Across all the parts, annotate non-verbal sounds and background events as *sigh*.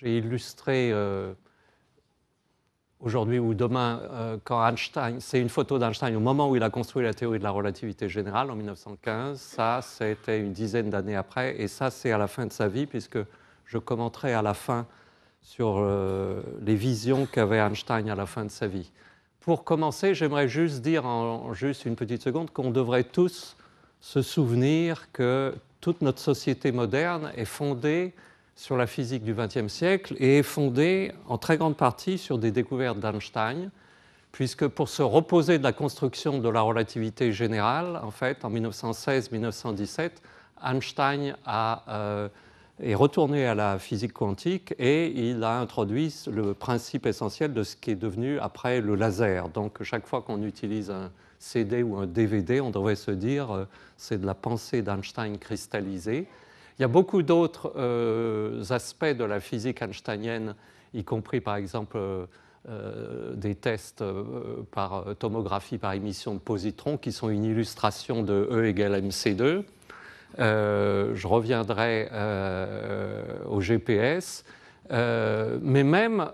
j'ai illustré euh, aujourd'hui ou demain, euh, quand Einstein, c'est une photo d'Einstein au moment où il a construit la théorie de la relativité générale en 1915. Ça, c'était une dizaine d'années après, et ça, c'est à la fin de sa vie, puisque je commenterai à la fin sur euh, les visions qu'avait Einstein à la fin de sa vie. Pour commencer, j'aimerais juste dire en juste une petite seconde qu'on devrait tous se souvenir que toute notre société moderne est fondée sur la physique du XXe siècle et est fondée en très grande partie sur des découvertes d'Einstein, puisque pour se reposer de la construction de la relativité générale, en fait, en 1916-1917, Einstein a, euh, est retourné à la physique quantique et il a introduit le principe essentiel de ce qui est devenu après le laser. Donc chaque fois qu'on utilise un CD ou un DVD, on devrait se dire euh, c'est de la pensée d'Einstein cristallisée. Il y a beaucoup d'autres euh, aspects de la physique einsteinienne, y compris par exemple euh, euh, des tests par tomographie par émission de positrons, qui sont une illustration de E égale mc2. je reviendrai au GPS. mais même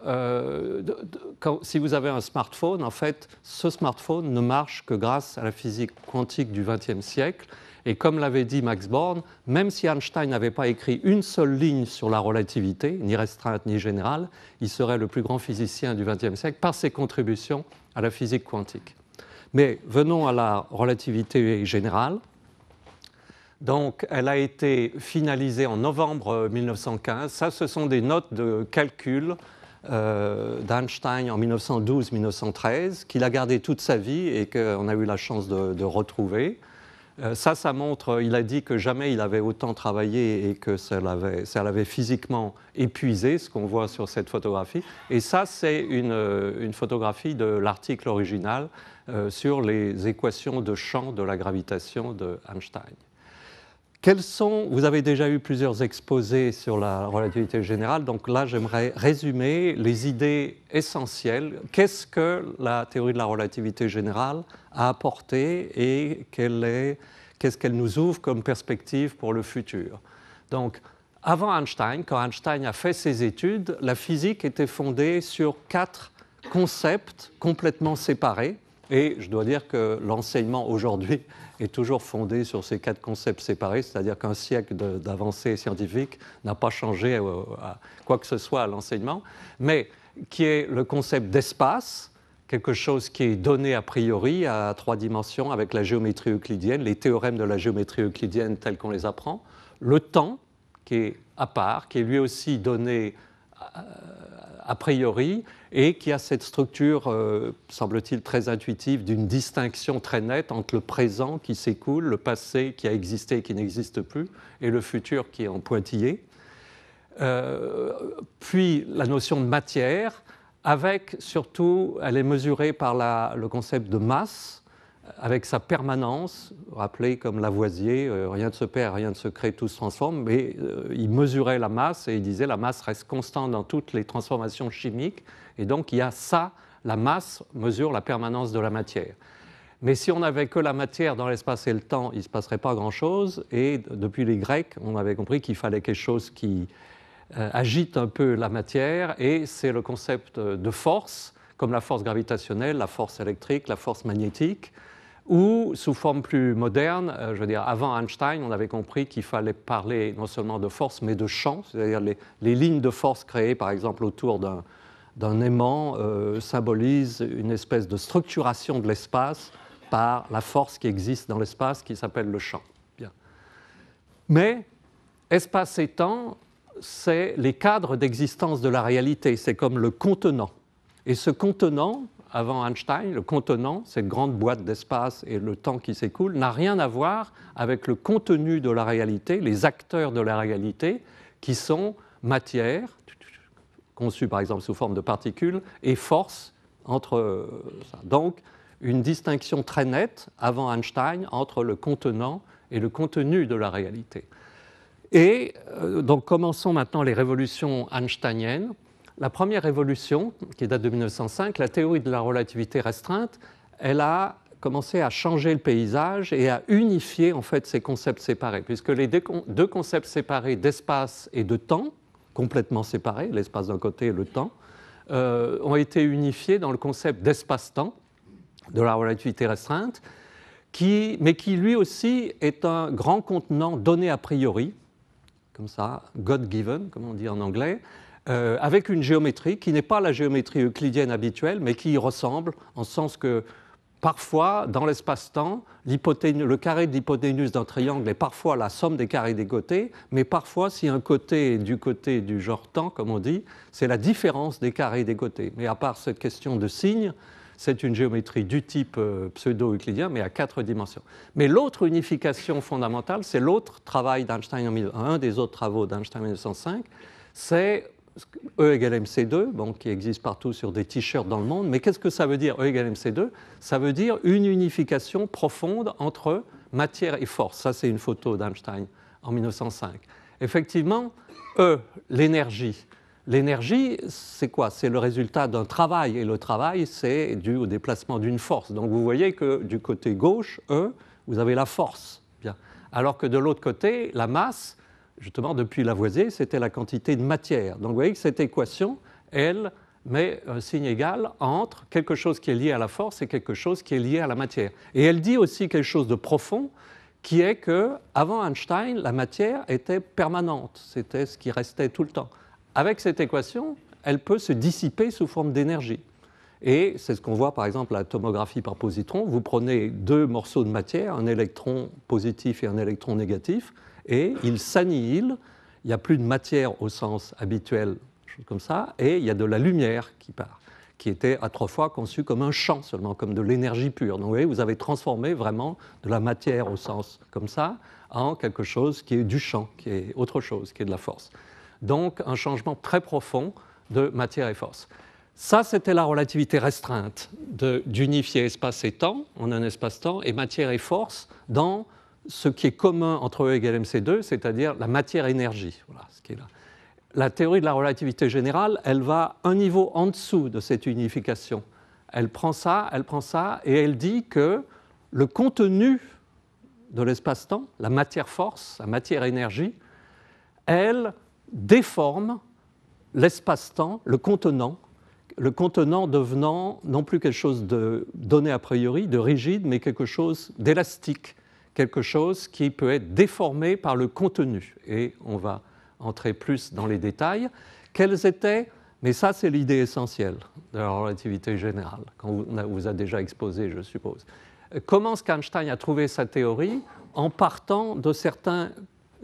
si vous avez un smartphone, en fait, ce smartphone ne marche que grâce à la physique quantique du XXe siècle. Et comme l'avait dit Max Born, même si Einstein n'avait pas écrit une seule ligne sur la relativité, ni restreinte ni générale, il serait le plus grand physicien du XXe siècle par ses contributions à la physique quantique. Mais venons à la relativité générale. Donc, elle a été finalisée en novembre 1915. Euh, Ça, ce sont des notes de calcul euh, d'Einstein en 1912-1913 qu'il a gardé toute sa vie et qu'on a eu la chance de retrouver. Euh, ça, ça montre, euh, il a dit que jamais il avait autant travaillé et que ça l'avait, physiquement épuisé, ce qu'on voit sur cette photographie. Et ça, c'est une, euh, photographie de l'article original sur les équations de champ de la gravitation de Einstein. Quels sont, vous avez déjà eu plusieurs exposés sur la relativité générale, donc là j'aimerais résumer les idées essentielles. Qu'est-ce que la théorie de la relativité générale a apporté et qu'est-ce qu'elle nous ouvre comme perspective pour le futur Donc avant Einstein, quand Einstein a fait ses études, la physique était fondée sur quatre concepts complètement séparés. Et je dois dire que l'enseignement aujourd'hui est toujours fondé sur ces quatre concepts séparés, c'est-à-dire qu'un siècle d'avancées scientifiques n'a pas changé euh, quoi que ce soit à l'enseignement, mais qui est le concept d'espace, quelque chose qui est donné a priori à trois dimensions avec la géométrie euclidienne, les théorèmes de la géométrie euclidienne tels qu'on les apprend, le temps, qui est à part, qui est lui aussi donné euh, a priori, et qui a cette structure, euh, semble-t-il, très intuitive d'une distinction très nette entre le présent qui s'écoule, le passé qui a existé et qui n'existe plus, et le futur qui est en pointillé. Euh, puis la notion de matière, avec surtout, elle est mesurée par le concept de masse, avec sa permanence, rappelé comme Lavoisier, euh, rien ne se perd, rien ne se crée, tout se transforme, mais euh, il mesurait la masse et il disait la masse reste constante dans toutes les transformations chimiques, et donc il y a ça, la masse mesure la permanence de la matière. Mais si on n'avait que la matière dans l'espace et le temps, il ne se passerait pas grand-chose, et depuis les Grecs, on avait compris qu'il fallait quelque chose qui euh, agite un peu la matière, et c'est le concept de force, comme la force gravitationnelle, la force électrique, la force magnétique, ou sous forme plus moderne, euh, je veux dire, avant Einstein, on avait compris qu'il fallait parler non seulement de force, mais de champ, c'est-à-dire les, les, lignes de force créées, par exemple, autour d'un aimant euh, symbolisent une espèce de structuration de l'espace par la force qui existe dans l'espace qui s'appelle le champ. Bien. Mais espace et temps, c'est les cadres d'existence de la réalité, c'est comme le contenant. Et ce contenant, avant Einstein, le contenant, cette grande boîte d'espace et le temps qui s'écoule, n'a rien à voir avec le contenu de la réalité, les acteurs de la réalité, qui sont matière, conçue par exemple sous forme de particules, et force entre euh, Donc, une distinction très nette avant Einstein entre le contenant et le contenu de la réalité. Et euh, donc commençons maintenant les révolutions einsteiniennes la première évolution, qui date de 1905, la théorie de la relativité restreinte, elle a commencé à changer le paysage et à unifier en fait ces concepts séparés, puisque les deux concepts séparés d'espace et de temps, complètement séparés, l'espace d'un côté et le temps, euh, ont été unifiés dans le concept d'espace-temps de la relativité restreinte, mais qui lui aussi est un grand contenant donné a priori, comme ça, God given, comme on dit en anglais, euh, avec une géométrie qui n'est pas la géométrie euclidienne habituelle, mais qui y ressemble, en sens que parfois, dans l'espace-temps, le carré de l'hypoténuse d'un triangle est parfois la somme des carrés des côtés, mais parfois, si un côté est du côté du genre temps, comme on dit, c'est la différence des carrés des côtés. Mais à part cette question de signe, c'est une géométrie du type euh, pseudo-euclidien, mais à quatre dimensions. Mais l'autre unification fondamentale, c'est l'autre travail d'Einstein, un des autres travaux d'Einstein en 1905, c'est E égale mc2, bon, qui existe partout sur des t-shirts dans le monde, mais qu'est-ce que ça veut dire E égale mc2 Ça veut dire une unification profonde entre matière et force. Ça, c'est une photo d'Einstein en 1905. Effectivement, E, l'énergie. L'énergie, c'est quoi C'est le résultat d'un travail, et le travail, c'est dû au déplacement d'une force. Donc vous voyez que du côté gauche, E, vous avez la force, bien. alors que de l'autre côté, la masse, justement depuis Lavoisier, c'était la quantité de matière. Donc vous voyez que cette équation, elle, met un signe égal entre quelque chose qui est lié à la force et quelque chose qui est lié à la matière. Et elle dit aussi quelque chose de profond, qui est que avant Einstein, la matière était permanente, c'était ce qui restait tout le temps. Avec cette équation, elle peut se dissiper sous forme d'énergie. Et c'est ce qu'on voit par exemple à la tomographie par positron. Vous prenez deux morceaux de matière, un électron positif et un électron négatif, et il s'annihile, il n'y a plus de matière au sens habituel, chose comme ça, et il y a de la lumière qui part, qui était à trois fois conçue comme un champ seulement, comme de l'énergie pure. Donc vous voyez, vous avez transformé vraiment de la matière au sens comme ça en quelque chose qui est du champ, qui est autre chose, qui est de la force. Donc un changement très profond de matière et force. Ça, c'était la relativité restreinte d'unifier espace et temps en un espace-temps et matière et force dans ce qui est commun entre E égale mc2, c'est-à-dire la matière-énergie. Voilà ce qui est là. La théorie de la relativité générale, elle va un niveau en dessous de cette unification. Elle prend ça, elle prend ça, et elle dit que le contenu de l'espace-temps, la matière-force, la matière-énergie, elle déforme l'espace-temps, le contenant, le contenant devenant non plus quelque chose de donné a priori, de rigide, mais quelque chose d'élastique, quelque chose qui peut être déformé par le contenu. Et on va entrer plus dans les détails. Quelles étaient, mais ça c'est l'idée essentielle de la relativité générale, qu'on vous a déjà exposé, je suppose. Comment Einstein a trouvé sa théorie En partant de certaines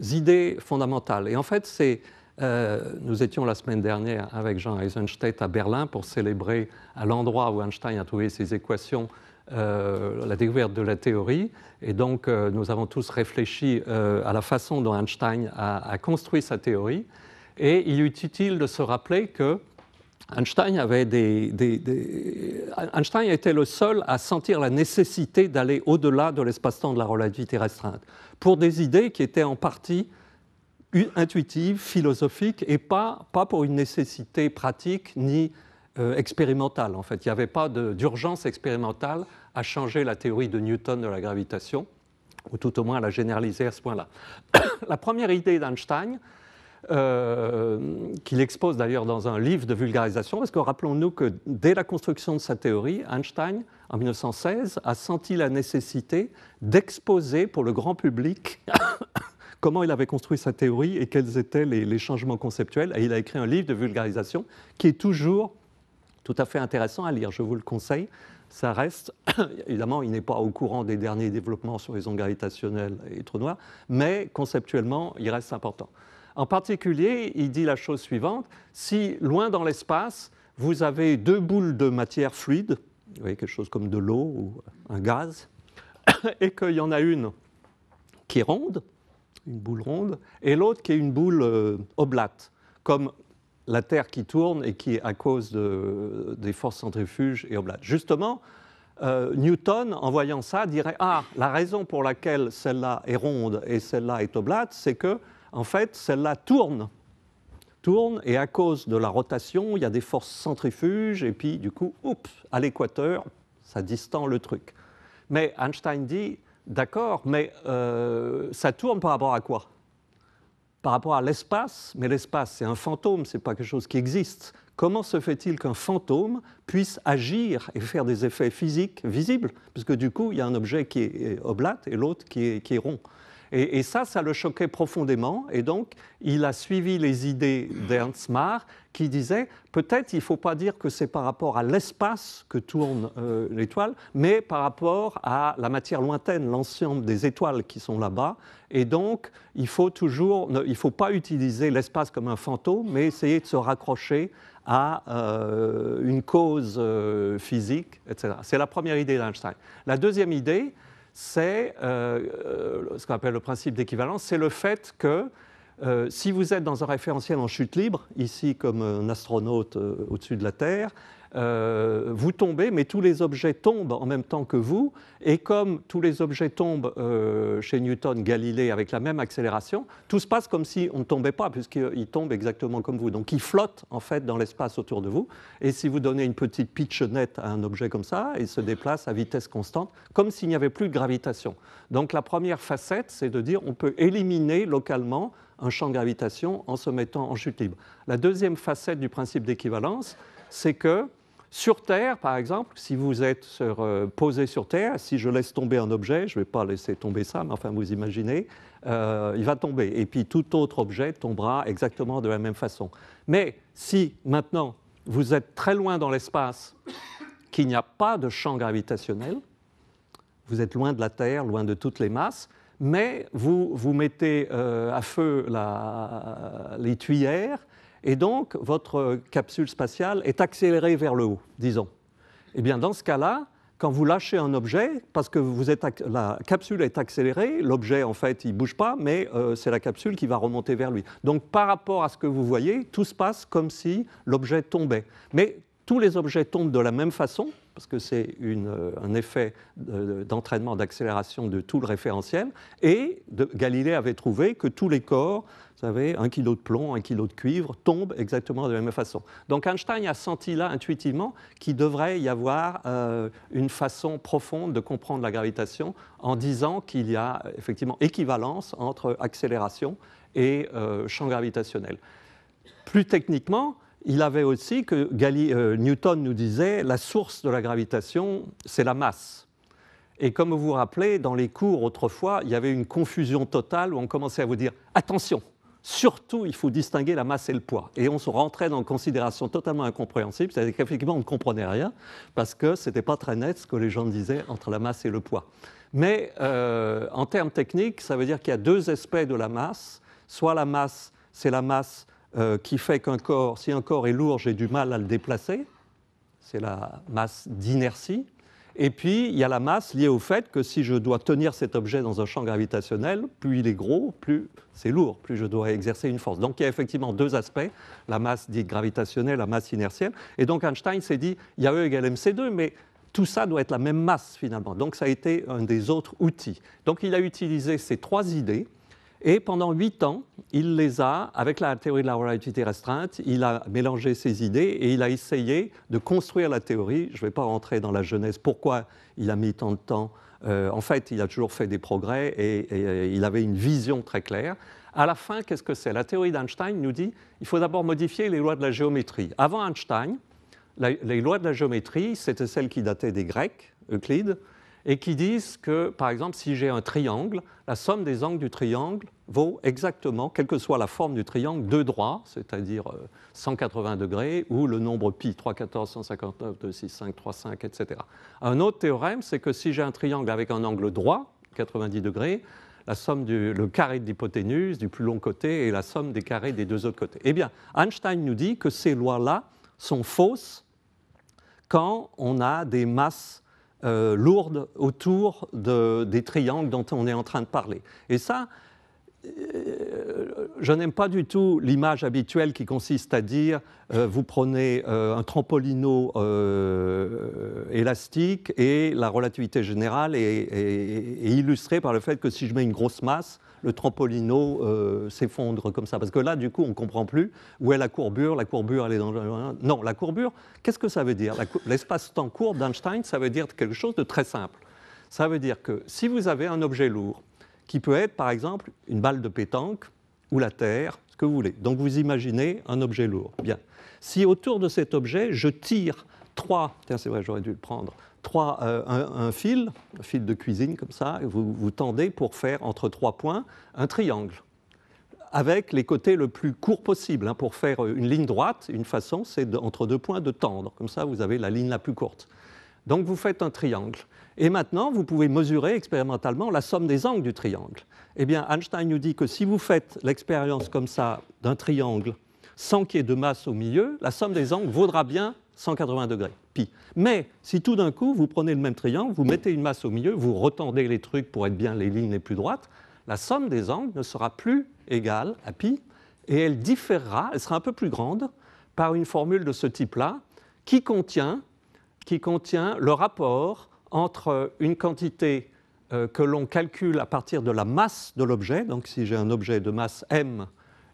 idées fondamentales. Et en fait, c'est euh, nous étions la semaine dernière avec Jean Eisenstedt à Berlin pour célébrer à l'endroit où Einstein a trouvé ses équations euh, la découverte de la théorie. Et donc, euh, nous avons tous réfléchi euh, à la façon dont Einstein a, construit sa théorie. Et il est utile de se rappeler que Einstein, avait des, Einstein était le seul à sentir la nécessité d'aller au-delà de l'espace-temps de la relativité restreinte pour des idées qui étaient en partie intuitives, philosophiques, et pas, pas pour une nécessité pratique ni expérimentale. En fait, il n'y avait pas d'urgence expérimentale à changer la théorie de Newton de la gravitation, ou tout au moins à la généraliser à ce point-là. *coughs* la première idée d'Einstein, euh, qu'il expose d'ailleurs dans un livre de vulgarisation, parce que rappelons-nous que dès la construction de sa théorie, Einstein, en 1916, a senti la nécessité d'exposer pour le grand public *coughs* comment il avait construit sa théorie et quels étaient les, les, changements conceptuels. Et il a écrit un livre de vulgarisation qui est toujours tout à fait intéressant à lire, je vous le conseille ça reste, *coughs* évidemment, il n'est pas au courant des derniers développements sur les ondes gravitationnelles et les trous noirs, mais conceptuellement, il reste important. En particulier, il dit la chose suivante, si loin dans l'espace, vous avez deux boules de matière fluide, quelque chose comme de l'eau ou un gaz, *coughs* et qu'il y en a une qui est ronde, une boule ronde, et l'autre qui est une boule euh, oblate, comme la Terre qui tourne et qui est à cause des forces centrifuges et oblate. Justement, euh, Newton, en voyant ça, dirait Ah, la raison pour laquelle celle-là est ronde et celle-là est oblate, c'est que, en fait, celle-là tourne. Tourne, et à cause de la rotation, il y a des forces centrifuges, et puis, du coup, oups, à l'équateur, ça distend le truc. Mais Einstein dit D'accord, mais euh, ça tourne par rapport à quoi par rapport à l'espace, mais l'espace c'est un fantôme, c'est pas quelque chose qui existe. Comment se fait-il qu'un fantôme puisse agir et faire des effets physiques visibles Puisque du coup, il y a un objet qui est oblate et l'autre qui est, qui est rond. Et, ça, ça le choquait profondément. Et donc, il a suivi les idées d'Ernst qui disait peut-être il ne faut pas dire que c'est par rapport à l'espace que tourne euh, l'étoile, mais par rapport à la matière lointaine, l'ensemble des étoiles qui sont là-bas. Et donc, il faut toujours, ne, il faut pas utiliser l'espace comme un fantôme, mais essayer de se raccrocher à euh, une cause euh, physique, etc. C'est la première idée d'Einstein. La deuxième idée, c'est euh, euh, ce qu'on appelle le principe d'équivalence, c'est le fait que euh, si vous êtes dans un référentiel en chute libre, ici comme un astronaute au-dessus de la Terre, euh, vous tombez, mais tous les objets tombent en même temps que vous, et comme tous les objets tombent euh, chez Newton, Galilée, avec la même accélération, tout se passe comme si on ne tombait pas, puisqu'ils tombent exactement comme vous. Donc ils flottent en fait dans l'espace autour de vous, et si vous donnez une petite pitch nette à un objet comme ça, il se déplace à vitesse constante, comme s'il n'y avait plus de gravitation. Donc la première facette, c'est de dire on peut éliminer localement un champ de gravitation en se mettant en chute libre. La deuxième facette du principe d'équivalence, c'est que sur Terre, par exemple, si vous êtes euh, posé sur Terre, si je laisse tomber un objet, je ne vais pas laisser tomber ça, mais enfin vous imaginez, euh, il va tomber. Et puis tout autre objet tombera exactement de la même façon. Mais si maintenant vous êtes très loin dans l'espace, qu'il n'y a pas de champ gravitationnel, vous êtes loin de la Terre, loin de toutes les masses, mais vous, vous mettez euh, à feu les tuyères et donc votre capsule spatiale est accélérée vers le haut, disons. Eh bien, dans ce cas-là, quand vous lâchez un objet, parce que la capsule est accélérée, l'objet en fait il bouge pas, mais euh, c'est la capsule qui va remonter vers lui. Donc par rapport à ce que vous voyez, tout se passe comme si l'objet tombait. Mais tous les objets tombent de la même façon, parce que c'est euh, un effet d'entraînement, d'accélération de tout le référentiel, et Galilée avait trouvé que tous les corps vous savez, un kilo de plomb, un kilo de cuivre, tombent exactement de la même façon. Donc Einstein a senti là intuitivement qu'il devrait y avoir euh, une façon profonde de comprendre la gravitation en disant qu'il y a effectivement équivalence entre accélération et euh, champ gravitationnel. Plus techniquement, il avait aussi que euh, Newton nous disait la source de la gravitation, c'est la masse. Et comme vous vous rappelez, dans les cours autrefois, il y avait une confusion totale où on commençait à vous dire attention, Surtout, il faut distinguer la masse et le poids. Et on se rentrait dans une considération totalement incompréhensible, c'est-à-dire qu'effectivement, on ne comprenait rien, parce que ce n'était pas très net ce que les gens disaient entre la masse et le poids. Mais euh, en termes techniques, ça veut dire qu'il y a deux aspects de la masse. Soit la masse, c'est la masse euh, qui fait qu'un corps, si un corps est lourd, j'ai du mal à le déplacer. C'est la masse d'inertie. Et puis, il y a la masse liée au fait que si je dois tenir cet objet dans un champ gravitationnel, plus il est gros, plus c'est lourd, plus je dois exercer une force. Donc, il y a effectivement deux aspects, la masse dite gravitationnelle, la masse inertielle. Et donc, Einstein s'est dit, il y a E égale mc2, mais tout ça doit être la même masse finalement. Donc, ça a été un des autres outils. Donc, il a utilisé ces trois idées et pendant huit ans, il les a, avec la théorie de la relativité restreinte, il a mélangé ses idées et il a essayé de construire la théorie. Je ne vais pas rentrer dans la genèse, pourquoi il a mis tant de temps. Euh, en fait, il a toujours fait des progrès et, il avait une vision très claire. À la fin, qu'est-ce que c'est La théorie d'Einstein nous dit il faut d'abord modifier les lois de la géométrie. Avant Einstein, les lois de la géométrie, c'était celles qui dataient des Grecs, Euclide, et qui disent que, par exemple, si j'ai un triangle, la somme des angles du triangle vaut exactement, quelle que soit la forme du triangle, deux droits, c'est-à-dire 180 euh, degrés, ou le nombre pi, 3, 14, 159, 2, 6, 5, 3, 5, etc. Un autre théorème, c'est que si j'ai un triangle avec un angle droit, 90 degrés, la somme du le carré de l'hypoténuse du plus long côté et la somme des carrés des deux autres côtés. Eh bien, Einstein nous dit que ces lois-là sont fausses quand on a des masses euh, lourde autour des triangles dont on est en train de parler. Et ça, euh, je n'aime pas du tout l'image habituelle qui consiste à dire euh, vous prenez un trampolino élastique et la relativité générale est, illustrée par le fait que si je mets une grosse masse, le trampolino euh, s'effondre comme ça. Parce que là, du coup, on ne comprend plus où est la courbure. La courbure, elle est dans... Non, la courbure, qu'est-ce que ça veut dire L'espace-temps courbe d'Einstein, ça veut dire quelque chose de très simple. Ça veut dire que si vous avez un objet lourd, qui peut être, par exemple, une balle de pétanque ou la Terre, ce que vous voulez. Donc vous imaginez un objet lourd. Bien. Si autour de cet objet, je tire trois, tiens c'est vrai, j'aurais dû le prendre, trois, euh, un, fil, un fil de cuisine comme ça, et vous, vous tendez pour faire entre trois points un triangle avec les côtés le plus court possible. Hein. pour faire une ligne droite, une façon, c'est entre deux points de tendre. Comme ça, vous avez la ligne la plus courte. Donc vous faites un triangle. Et maintenant, vous pouvez mesurer expérimentalement la somme des angles du triangle. Eh bien, Einstein nous dit que si vous faites l'expérience comme ça d'un triangle sans qu'il y ait de masse au milieu, la somme des angles vaudra bien 180 degrés, pi. Mais si tout d'un coup, vous prenez le même triangle, vous mettez une masse au milieu, vous retendez les trucs pour être bien les lignes les plus droites, la somme des angles ne sera plus égale à pi, et elle différera, elle sera un peu plus grande, par une formule de ce type-là, qui contient, qui contient le rapport entre une quantité euh, que l'on calcule à partir de la masse de l'objet, donc si j'ai un objet de masse m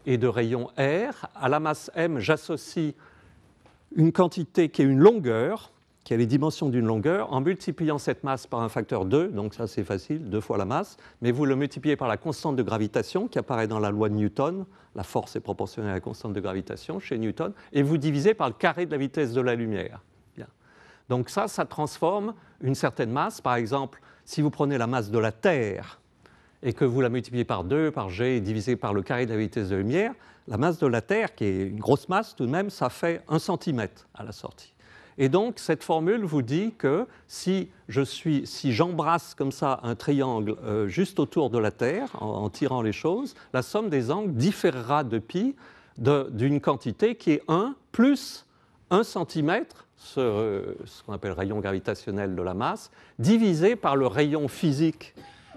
et de rayon r, à la masse m j'associe une quantité qui est une longueur, qui a les dimensions d'une longueur, en multipliant cette masse par un facteur 2, donc ça c'est facile, deux fois la masse, mais vous le multipliez par la constante de gravitation qui apparaît dans la loi de Newton, la force est proportionnelle à la constante de gravitation chez Newton, et vous divisez par le carré de la vitesse de la lumière. Donc ça, ça transforme une certaine masse, par exemple, si vous prenez la masse de la Terre, et que vous la multipliez par 2, par g, divisé par le carré de la vitesse de lumière, la masse de la Terre, qui est une grosse masse tout de même, ça fait 1 cm à la sortie. Et donc, cette formule vous dit que si si j'embrasse comme ça un triangle euh, juste autour de la Terre, en, tirant les choses, la somme des angles différera de pi d'une quantité qui est 1 plus 1 cm, ce, euh, ce qu'on appelle rayon gravitationnel de la masse, divisé par le rayon physique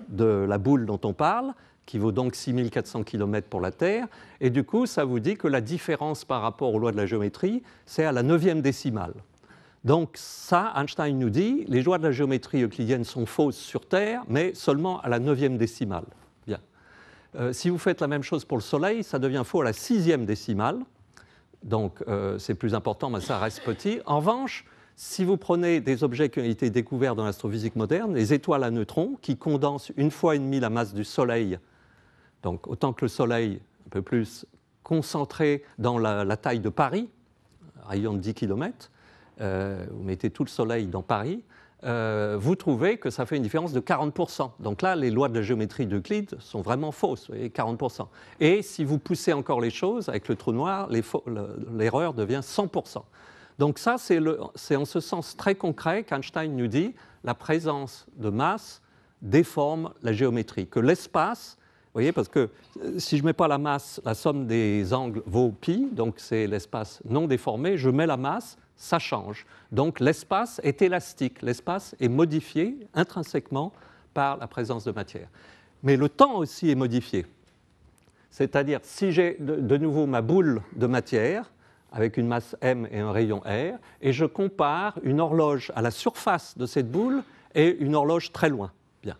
de la boule dont on parle, qui vaut donc 6400 km pour la Terre. Et du coup, ça vous dit que la différence par rapport aux lois de la géométrie, c'est à la neuvième décimale. Donc ça, Einstein nous dit, les lois de la géométrie euclidienne sont fausses sur Terre, mais seulement à la neuvième décimale. Bien. Euh, si vous faites la même chose pour le Soleil, ça devient faux à la sixième décimale. Donc euh, c'est plus important, mais ça reste petit. En revanche, si vous prenez des objets qui ont été découverts dans l'astrophysique moderne, les étoiles à neutrons, qui condensent une fois et demie la masse du Soleil, donc autant que le Soleil, un peu plus, concentré dans la, taille de Paris, rayon de 10 km, euh, vous mettez tout le Soleil dans Paris, euh, vous trouvez que ça fait une différence de 40%. Donc là, les lois de la géométrie d'Euclide sont vraiment fausses, vous 40%. Et si vous poussez encore les choses avec le trou noir, l'erreur devient 100%. Donc ça, c'est en ce sens très concret qu'Einstein nous dit la présence de masse déforme la géométrie, que l'espace, vous voyez, parce que euh, si je ne mets pas la masse, la somme des angles vaut pi, donc c'est l'espace non déformé, je mets la masse, ça change. Donc l'espace est élastique, l'espace est modifié intrinsèquement par la présence de matière. Mais le temps aussi est modifié. C'est-à-dire, si j'ai de, nouveau ma boule de matière, avec une masse m et un rayon r, et je compare une horloge à la surface de cette boule et une horloge très loin. Bien.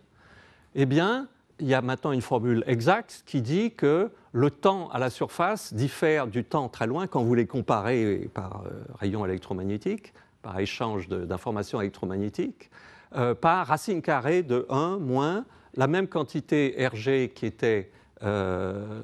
Eh bien, il y a maintenant une formule exacte qui dit que le temps à la surface diffère du temps très loin quand vous les comparez par euh, rayon électromagnétique, par échange d'informations électromagnétiques, euh, par racine carrée de 1 moins la même quantité Rg qui était euh,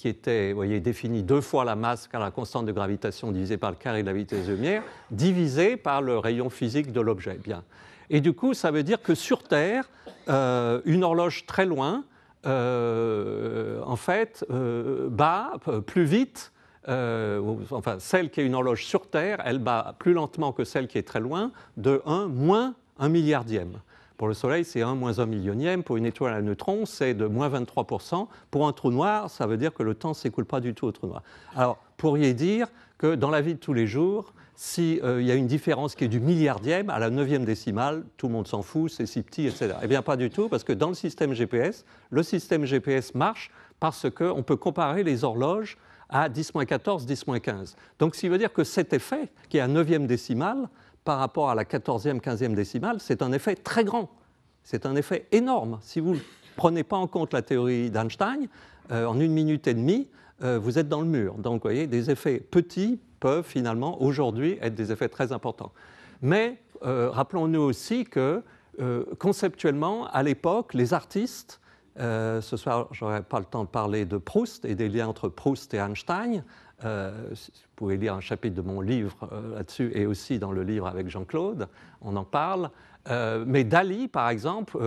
qui était vous voyez, défini deux fois la masse car la constante de gravitation divisée par le carré de la vitesse de lumière, divisé par le rayon physique de l'objet. Bien. Et du coup, ça veut dire que sur Terre, euh, une horloge très loin, euh, en fait, euh, bat plus vite. enfin, celle qui est une horloge sur Terre, elle bat plus lentement que celle qui est très loin, de 1 moins 1 milliardième. Pour le Soleil, c'est 1 moins 1 millionième. Pour une étoile à neutrons, c'est de moins 23%. Pour un trou noir, ça veut dire que le temps ne s'écoule pas du tout au trou noir. Alors, pourriez dire que dans la vie de tous les jours, s'il euh, y a une différence qui est du milliardième à la neuvième décimale, tout le monde s'en fout, c'est si petit, etc. Eh bien, pas du tout, parce que dans le système GPS, le système GPS marche parce qu'on peut comparer les horloges à 10-14, 10-15. Donc, ce veut dire que cet effet, qui est à neuvième décimale, par rapport à la 14e, 15e décimale, c'est un effet très grand. C'est un effet énorme. Si vous ne *laughs* prenez pas en compte la théorie d'Einstein, euh, en une minute et demie, euh, vous êtes dans le mur. Donc, vous voyez, des effets petits peuvent finalement aujourd'hui être des effets très importants. Mais euh, rappelons-nous aussi que conceptuellement, à l'époque, les artistes, ce soir, je n'aurai pas le temps de parler de Proust et des liens entre Proust et Einstein, euh, vous pouvez lire un chapitre de mon livre euh, là-dessus et aussi dans le livre avec Jean-Claude, on en parle. Euh, mais Dali, par exemple,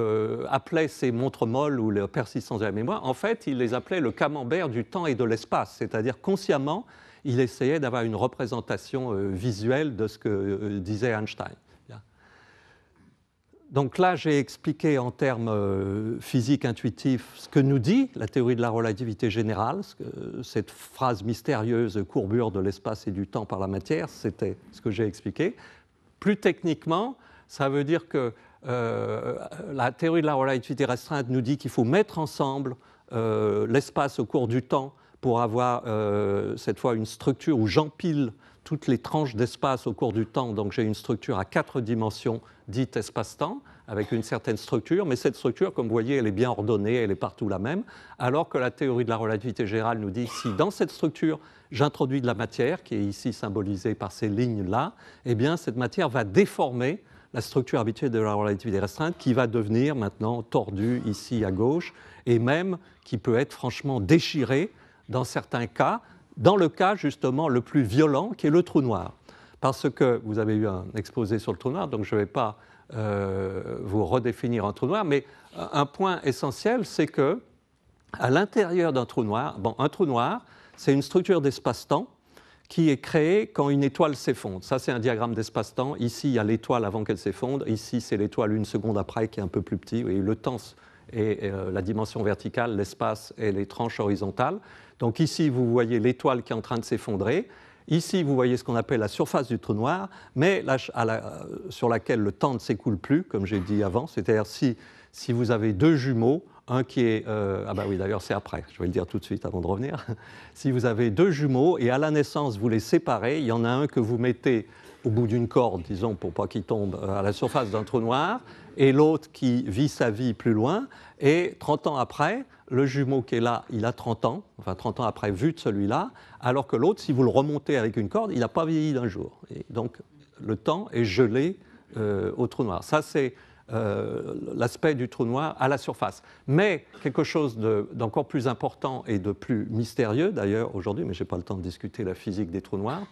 appelait ces montres molles ou les persistances de la mémoire, en fait, il les appelait le camembert du temps et de l'espace, c'est-à-dire consciemment, il essayait d'avoir une représentation visuelle de ce que disait Einstein donc là, j'ai expliqué en termes euh, physiques intuitifs ce que nous dit la théorie de la relativité générale, cette phrase mystérieuse courbure de l'espace et du temps par la matière, c'était ce que j'ai expliqué. Plus techniquement, ça veut dire que euh, la théorie de la relativité restreinte nous dit qu'il faut mettre ensemble euh, l'espace au cours du temps pour avoir cette fois une structure où j'empile toutes les tranches d'espace au cours du temps. Donc j'ai une structure à quatre dimensions dite espace-temps, avec une certaine structure, mais cette structure, comme vous voyez, elle est bien ordonnée, elle est partout la même, alors que la théorie de la relativité générale nous dit si dans cette structure, j'introduis de la matière, qui est ici symbolisée par ces lignes-là, eh bien cette matière va déformer la structure habituelle de la relativité restreinte, qui va devenir maintenant tordue ici à gauche, et même qui peut être franchement déchirée dans certains cas, dans le cas justement le plus violent qui est le trou noir. Parce que vous avez eu un exposé sur le trou noir, donc je ne vais pas euh, vous redéfinir un trou noir, mais un point essentiel, c'est que à l'intérieur d'un trou noir, bon, un trou noir, c'est une structure d'espace-temps qui est créée quand une étoile s'effondre. Ça, c'est un diagramme d'espace-temps. Ici, il y a l'étoile avant qu'elle s'effondre. Ici, c'est l'étoile une seconde après qui est un peu plus petit. Et le temps et euh, la dimension verticale, l'espace et les tranches horizontales. Donc ici, vous voyez l'étoile qui est en train de s'effondrer. Ici, vous voyez ce qu'on appelle la surface du trou noir, mais euh, sur laquelle le temps ne s'écoule plus, comme j'ai dit avant. C'est-à-dire si, si, vous avez deux jumeaux, un qui est... Euh, ah bah oui, d'ailleurs, c'est après, je vais le dire tout de suite avant de revenir. *laughs* si vous avez deux jumeaux et à la naissance, vous les séparez, il y en a un que vous mettez au bout d'une corde, disons, pour pas qu'il tombe euh, à la surface d'un trou noir, et l'autre qui vit sa vie plus loin. Et 30 ans après, le jumeau qui est là, il a 30 ans, enfin 30 ans après, vu de celui-là, alors que l'autre, si vous le remontez avec une corde, il n'a pas vieilli d'un jour. donc, le temps est gelé euh, au trou noir. Ça, c'est euh, l'aspect du trou noir à la surface. Mais quelque chose d'encore plus important et de plus mystérieux, d'ailleurs, aujourd'hui, mais je n'ai pas le temps de discuter la physique des trous noirs,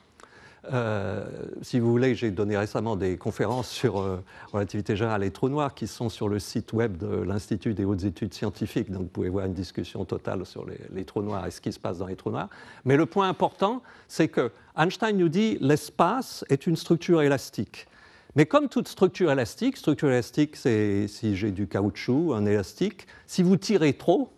euh, si vous voulez, j'ai donné récemment des conférences sur euh, relativité générale et trous noirs qui sont sur le site web de l'Institut des hautes études scientifiques. Donc vous pouvez voir une discussion totale sur les, les trous noirs et ce qui se passe dans les trous noirs. Mais le point important, c'est que Einstein nous dit l'espace est une structure élastique. Mais comme toute structure élastique, structure élastique, c'est si j'ai du caoutchouc, un élastique, si vous tirez trop,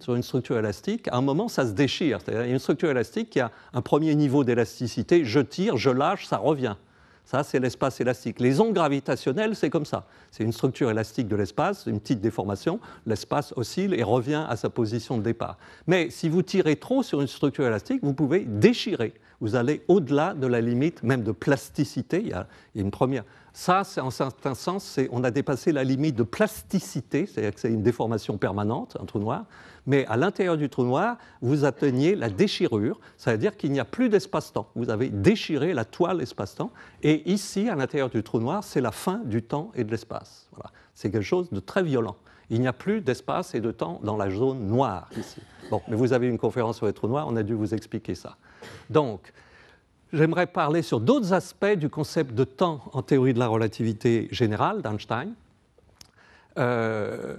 sur une structure élastique, à un moment, ça se déchire. Il y a une structure élastique qui a un premier niveau d'élasticité, je tire, je lâche, ça revient. Ça, c'est l'espace élastique. Les ondes gravitationnelles, c'est comme ça. C'est une structure élastique de l'espace, une petite déformation. L'espace oscille et revient à sa position de départ. Mais si vous tirez trop sur une structure élastique, vous pouvez déchirer. Vous allez au-delà de la limite même de plasticité. Il y a une première. Ça, c'est en certain sens, on a dépassé la limite de plasticité, c'est-à-dire que c'est une déformation permanente, un trou noir mais à l'intérieur du trou noir, vous atteignez la déchirure, c'est-à-dire qu'il n'y a plus d'espace-temps. Vous avez déchiré la toile espace-temps, et ici, à l'intérieur du trou noir, c'est la fin du temps et de l'espace. Voilà. C'est quelque chose de très violent. Il n'y a plus d'espace et de temps dans la zone noire ici. Bon, mais vous avez une conférence sur les trous noirs, on a dû vous expliquer ça. Donc, j'aimerais parler sur d'autres aspects du concept de temps en théorie de la relativité générale d'Einstein. Euh,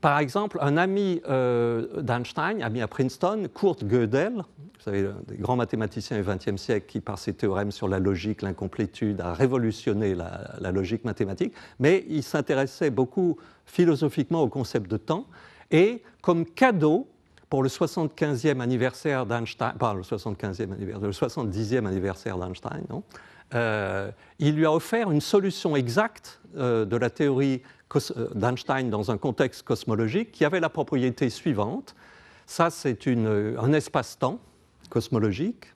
par exemple, un ami euh, d'Einstein, ami à Princeton, Kurt Gödel, vous savez, un des grands mathématiciens du XXe siècle qui, par ses théorèmes sur la logique, l'incomplétude, a révolutionné la, logique mathématique, mais il s'intéressait beaucoup philosophiquement au concept de temps. Et comme cadeau, pour le 75e anniversaire d'Einstein, pas le 75 anniversaire, le 70e anniversaire d'Einstein, euh, il lui a offert une solution exacte euh, de la théorie euh, d'Einstein dans un contexte cosmologique qui avait la propriété suivante. Ça, c'est un espace-temps cosmologique,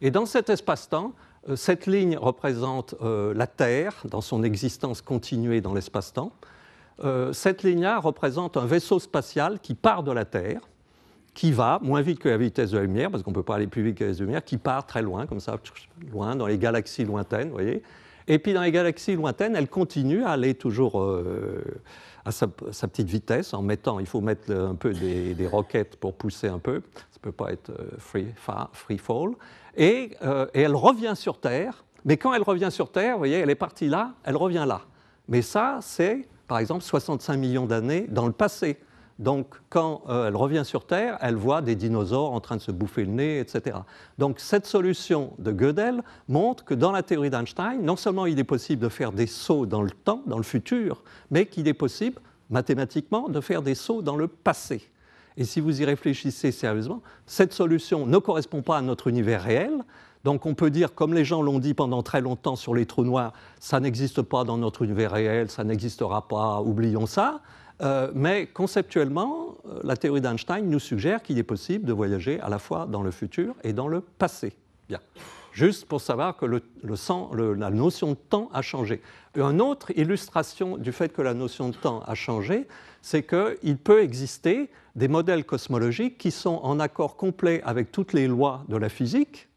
Et dans cet espace-temps, cette ligne représente la Terre dans son existence continuée dans l'espace-temps. cette ligne-là représente un vaisseau spatial qui part de la Terre qui va moins vite que la vitesse de la lumière, parce qu'on ne peut pas aller plus vite que la vitesse de la lumière, qui part très loin, comme ça, loin, dans les galaxies lointaines, vous voyez. Et puis dans les galaxies lointaines, elle continue à aller toujours euh, à sa, petite vitesse en mettant, il faut mettre un peu des, roquettes pour pousser un peu, ça ne peut pas être euh, free, fall. Et, euh, et, elle revient sur Terre, mais quand elle revient sur Terre, vous voyez, elle est partie là, elle revient là. Mais ça, c'est par exemple 65 millions d'années dans le passé. Donc, quand euh, elle revient sur Terre, elle voit des dinosaures en train de se bouffer le nez, etc. Donc, cette solution de Gödel montre que dans la théorie d'Einstein, non seulement il est possible de faire des sauts dans le temps, dans le futur, mais qu'il est possible, mathématiquement, de faire des sauts dans le passé. Et si vous y réfléchissez sérieusement, cette solution ne correspond pas à notre univers réel. Donc on peut dire, comme les gens l'ont dit pendant très longtemps sur les trous noirs, ça n'existe pas dans notre univers réel, ça n'existera pas, oublions ça. Euh, mais conceptuellement, euh, la théorie d'Einstein nous suggère qu'il est possible de voyager à la fois dans le futur et dans le passé. Bien. Juste pour savoir que la notion de temps a changé. Une autre illustration du fait que la notion de temps a changé, c'est qu'il peut exister des modèles cosmologiques qui sont en accord complet avec toutes les lois de la physique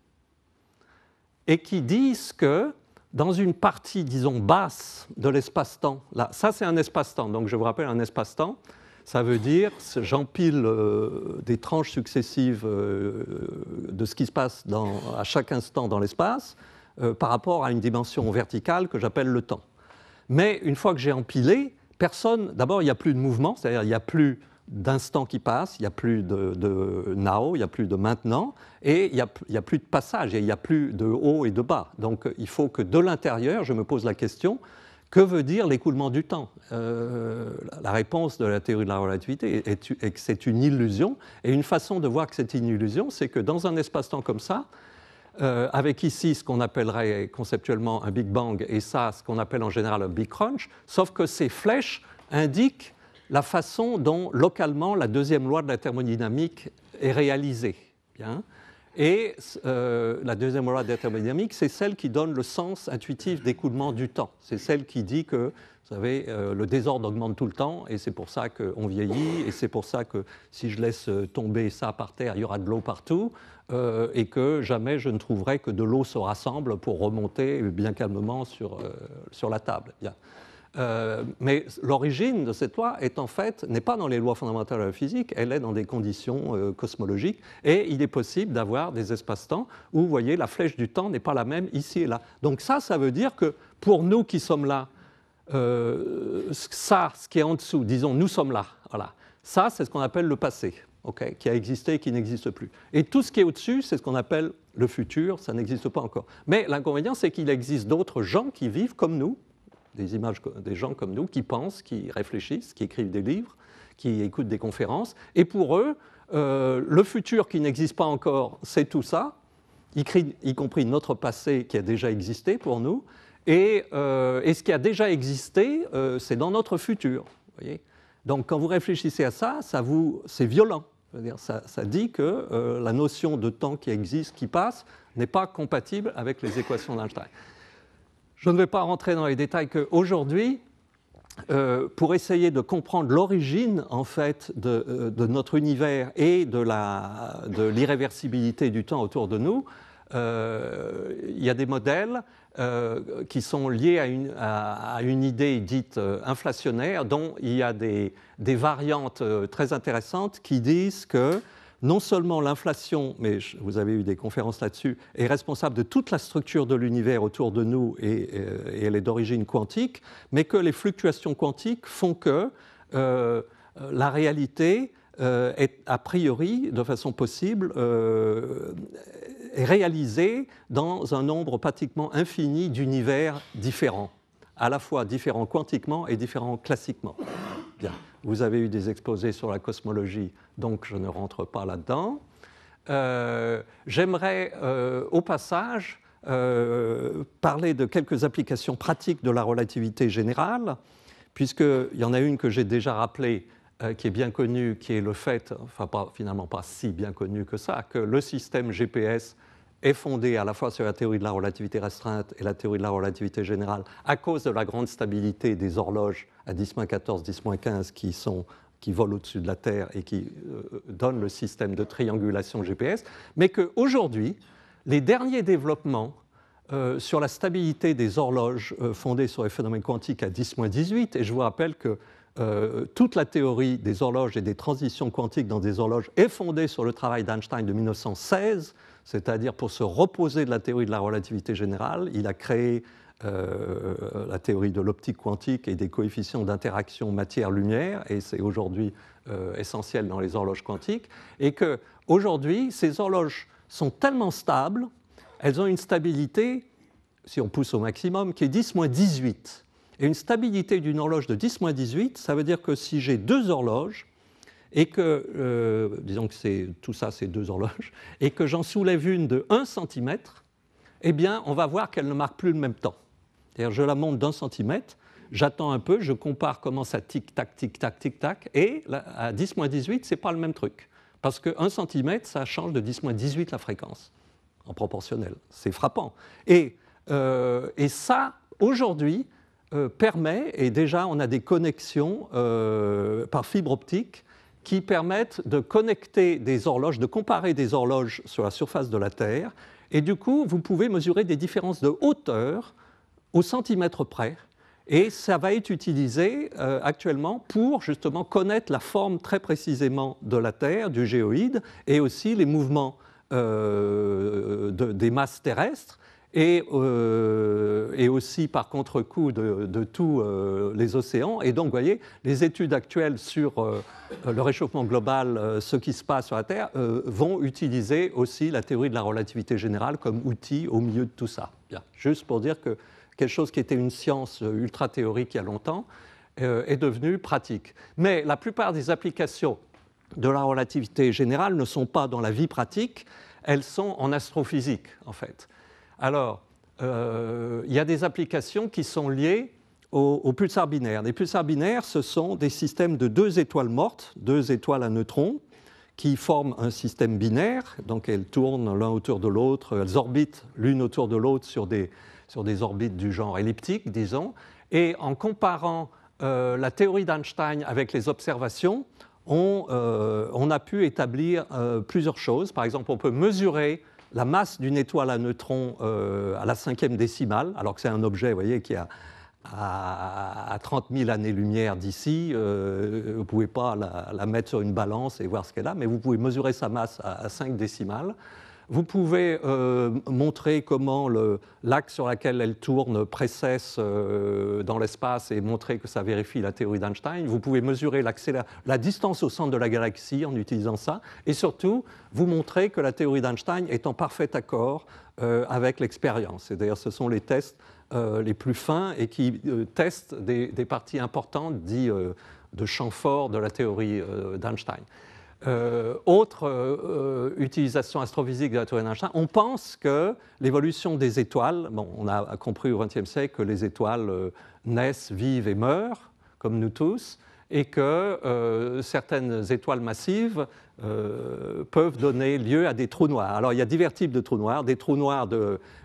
et qui disent que dans une partie, disons, basse de l'espace-temps. Là, ça, c'est un espace-temps. Donc, je vous rappelle, un espace-temps, ça veut dire, j'empile euh, des tranches successives euh, de ce qui se passe à chaque instant dans l'espace euh, par rapport à une dimension verticale que j'appelle le temps. Mais une fois que j'ai empilé, personne, d'abord, il n'y a plus de mouvement, c'est-à-dire il n'y a plus d'instants qui passent, il n'y a plus de, now, il n'y a plus de maintenant, et il n'y a, plus de passage, et il n'y a plus de haut et de bas. Donc il faut que de l'intérieur, je me pose la question, que veut dire l'écoulement du temps euh, La réponse de la théorie de la relativité est, que c'est une illusion, et une façon de voir que c'est une illusion, c'est que dans un espace-temps comme ça, euh, avec ici ce qu'on appellerait conceptuellement un Big Bang et ça ce qu'on appelle en général un Big Crunch, sauf que ces flèches indiquent la façon dont localement la deuxième loi de la thermodynamique est réalisée. Et euh, la deuxième loi de la thermodynamique, c'est celle qui donne le sens intuitif d'écoulement du temps. C'est celle qui dit que, vous savez, euh, le désordre augmente tout le temps, et c'est pour ça qu'on vieillit, et c'est pour ça que si je laisse euh, tomber ça par terre, il y aura de l'eau partout, et que jamais je ne trouverai que de l'eau se rassemble pour remonter bien calmement sur, sur la table. Bien. Euh, mais l'origine de cette loi est en fait, n'est pas dans les lois fondamentales de la physique, elle est dans des conditions euh, cosmologiques, et il est possible d'avoir des espaces-temps où, vous voyez, la flèche du temps n'est pas la même ici et là. Donc ça, ça veut dire que pour nous qui sommes là, euh, ça, ce qui est en dessous, disons, nous sommes là, voilà. Ça, c'est ce qu'on appelle le passé, qui a existé et qui n'existe plus. Et tout ce qui est au-dessus, c'est ce qu'on appelle le futur, ça n'existe pas encore. Mais l'inconvénient, c'est qu'il existe d'autres gens qui vivent comme nous, des images des gens comme nous qui pensent, qui réfléchissent, qui écrivent des livres, qui écoutent des conférences. Et pour eux, euh, le futur qui n'existe pas encore, c'est tout ça, y, compris notre passé qui a déjà existé pour nous. Et, euh, ce qui a déjà existé, euh, c'est dans notre futur. Donc quand vous réfléchissez à ça, vous, c'est violent. ça, ça, dit que la notion de temps qui existe, qui passe, n'est pas compatible avec les équations d'Einstein. Je ne vais pas rentrer dans les détails qu'aujourd'hui, euh, pour essayer de comprendre l'origine en fait de, euh, notre univers et de l'irréversibilité du temps autour de nous, euh, il y a des modèles qui sont liés à une, idée dite inflationnaire, dont il y a des variantes très intéressantes qui disent que non seulement l'inflation, mais vous avez eu des conférences là-dessus, est responsable de toute la structure de l'univers autour de nous et, elle est d'origine quantique, mais que les fluctuations quantiques font que euh, la réalité euh, est a priori, de façon possible, euh, réalisée dans un nombre pratiquement infini d'univers différents, à la fois différents quantiquement et différents classiquement. Bien. Vous avez eu des exposés sur la cosmologie, donc je ne rentre pas là-dedans. Euh, j'aimerais, euh, au passage, euh, parler de quelques applications pratiques de la relativité générale, puisqu'il y en a une que j'ai déjà rappelée, qui est bien connue, qui est le fait, enfin pas, finalement pas si bien connue que ça, que le système GPS est fondée à la fois sur la théorie de la relativité restreinte et la théorie de la relativité générale à cause de la grande stabilité des horloges à 10-14, 10-15 qui sont qui volent au-dessus de la Terre et qui euh, donnent le système de triangulation GPS, mais qu'aujourd'hui, les derniers développements euh, sur la stabilité des horloges euh, fondées sur les phénomènes quantiques à 10-18, et je vous rappelle que toute la théorie des horloges et des transitions quantiques dans des horloges est fondée sur le travail d'Einstein de 1916, c'est-à-dire pour se reposer de la théorie de la relativité générale, il a créé euh, la théorie de l'optique quantique et des coefficients d'interaction matière-lumière, et c'est aujourd'hui euh, essentiel dans les horloges quantiques, et que aujourd'hui ces horloges sont tellement stables, elles ont une stabilité, si on pousse au maximum, qui est 10 18. Et une stabilité d'une horloge de 10 18, ça veut dire que si j'ai deux horloges, et que, euh, disons que c'est, tout ça c'est deux horloges, et que j'en soulève une de 1 cm, eh bien on va voir qu'elle ne marque plus le même temps. C'est-à-dire je la monte d'un centimètre, j'attends un peu, je compare comment ça tic-tac, tic-tac, tic-tac, et à 10-18, n'est pas le même truc. Parce que 1 cm, ça change de 10-18 la fréquence, en proportionnel. C'est frappant. Et, euh, et ça, aujourd'hui, euh, permet, et déjà on a des connexions par fibre optique qui permettent de connecter des horloges, de comparer des horloges sur la surface de la Terre. Et du coup, vous pouvez mesurer des différences de hauteur au centimètre près. Et ça va être utilisé euh, actuellement pour justement connaître la forme très précisément de la Terre, du géoïde, et aussi les mouvements euh, des masses terrestres et, euh, et aussi par contre-coup de, tous euh, les océans. Et donc, vous voyez, les études actuelles sur euh, le réchauffement global, ce qui se passe sur la Terre, vont utiliser aussi la théorie de la relativité générale comme outil au milieu de tout ça. Juste pour dire que quelque chose qui était une science ultra théorique il y a longtemps est devenue pratique. Mais la plupart des applications de la relativité générale ne sont pas dans la vie pratique, elles sont en astrophysique, en fait. Alors, euh, il y a des applications qui sont liées aux, pulsars binaires. Les pulsars binaires, ce sont des systèmes de deux étoiles mortes, deux étoiles à neutrons, qui forment un système binaire. Donc elles tournent l'un autour de l'autre, elles orbitent l'une autour de l'autre sur des, orbites du genre elliptique, disons. Et en comparant euh, la théorie d'Einstein avec les observations, on euh, a pu établir plusieurs choses. Par exemple, on peut mesurer la masse d'une étoile à neutrons euh, à la cinquième décimale, alors que c'est un objet, vous voyez, qui a à, 30 000 années-lumière d'ici, euh, vous ne pouvez pas la, mettre sur une balance et voir ce qu'elle a, mais vous pouvez mesurer sa masse à, à 5 décimales. Vous pouvez euh, montrer comment l'axe sur lequel elle tourne précesse euh, dans l'espace et montrer que ça vérifie la théorie d'Einstein. Vous pouvez mesurer la distance au centre de la galaxie en utilisant ça. Et surtout, vous montrer que la théorie d'Einstein est en parfait accord euh, avec l'expérience. Et d'ailleurs, ce sont les tests les plus fins et qui testent des, des, parties importantes dites de champ fort de la théorie d'Einstein. Euh, autre euh, euh, utilisation astrophysique de la d'un chat, on pense que l'évolution des étoiles, bon, on a compris au XXe siècle que les étoiles naissent, vivent et meurent, comme nous tous, et que certaines étoiles massives peuvent donner lieu à des trous noirs. Alors il y a divers types de trous noirs, des trous noirs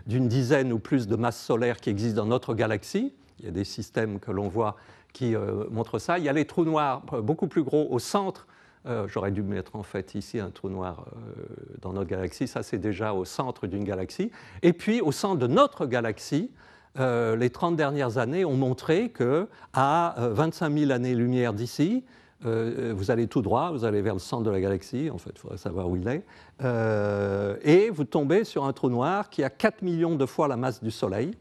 d'une dizaine ou plus de masses solaires qui existent dans notre galaxie, il y a des systèmes que l'on voit qui montrent ça, il y a les trous noirs beaucoup plus gros au centre euh, j'aurais dû mettre en fait ici un trou noir euh, dans notre galaxie. Ça, c'est déjà au centre d'une galaxie. Et puis, au centre de notre galaxie, euh, les 30 dernières années ont montré que à 25 000 années-lumière d'ici, vous allez tout droit, vous allez vers le centre de la galaxie, en fait, il faudrait savoir où il est, et vous tombez sur un trou noir qui a 4 millions de fois la masse du Soleil.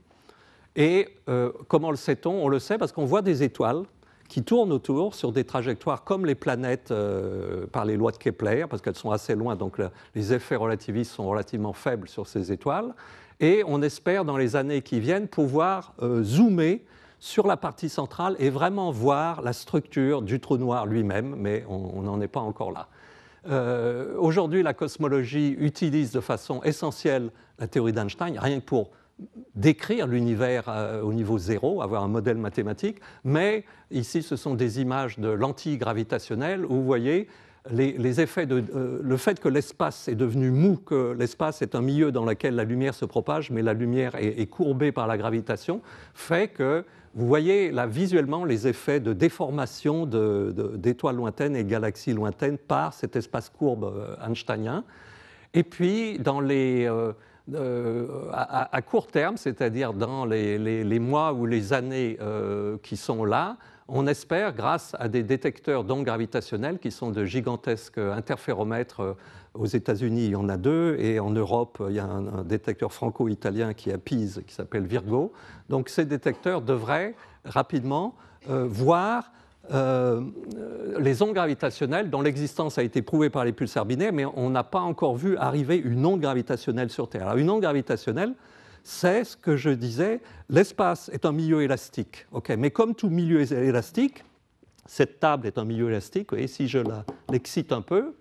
Et comment le sait-on On le sait parce qu'on voit des étoiles qui tournent autour sur des trajectoires comme les planètes euh, par les lois de Kepler, parce qu'elles sont assez loin, donc les effets relativistes sont relativement faibles sur ces étoiles. Et on espère dans les années qui viennent pouvoir euh, zoomer sur la partie centrale et vraiment voir la structure du trou noir lui-même, mais on n'en est pas encore là. Euh, aujourd'hui, la cosmologie utilise de façon essentielle la théorie d'Einstein, rien que pour décrire l'univers euh, au niveau zéro, avoir un modèle mathématique, mais ici ce sont des images de lentilles gravitationnelles où vous voyez les, effets de, euh, le fait que l'espace est devenu mou, que l'espace est un milieu dans lequel la lumière se propage, mais la lumière est, courbée par la gravitation, fait que vous voyez là visuellement les effets de déformation d'étoiles de, lointaines et galaxies lointaines par cet espace courbe euh, einsteinien. Et puis dans les... Euh, à, court terme, c'est-à-dire dans les, mois ou les années euh, qui sont là, on espère, grâce à des détecteurs d'ondes gravitationnelles qui sont de gigantesques interféromètres, euh, aux États-Unis, il y en a deux, et en Europe, il y a un, détecteur franco-italien qui est à Pise, qui s'appelle Virgo. Donc ces détecteurs devraient rapidement voir euh, les ondes gravitationnelles, dont l'existence a été prouvée par les pulsars binaires, mais on n'a pas encore vu arriver une onde gravitationnelle sur Terre. Alors, une onde gravitationnelle, c'est ce que je disais, l'espace est un milieu élastique. mais comme tout milieu est élastique, cette table est un milieu élastique, et si je l'excite un peu,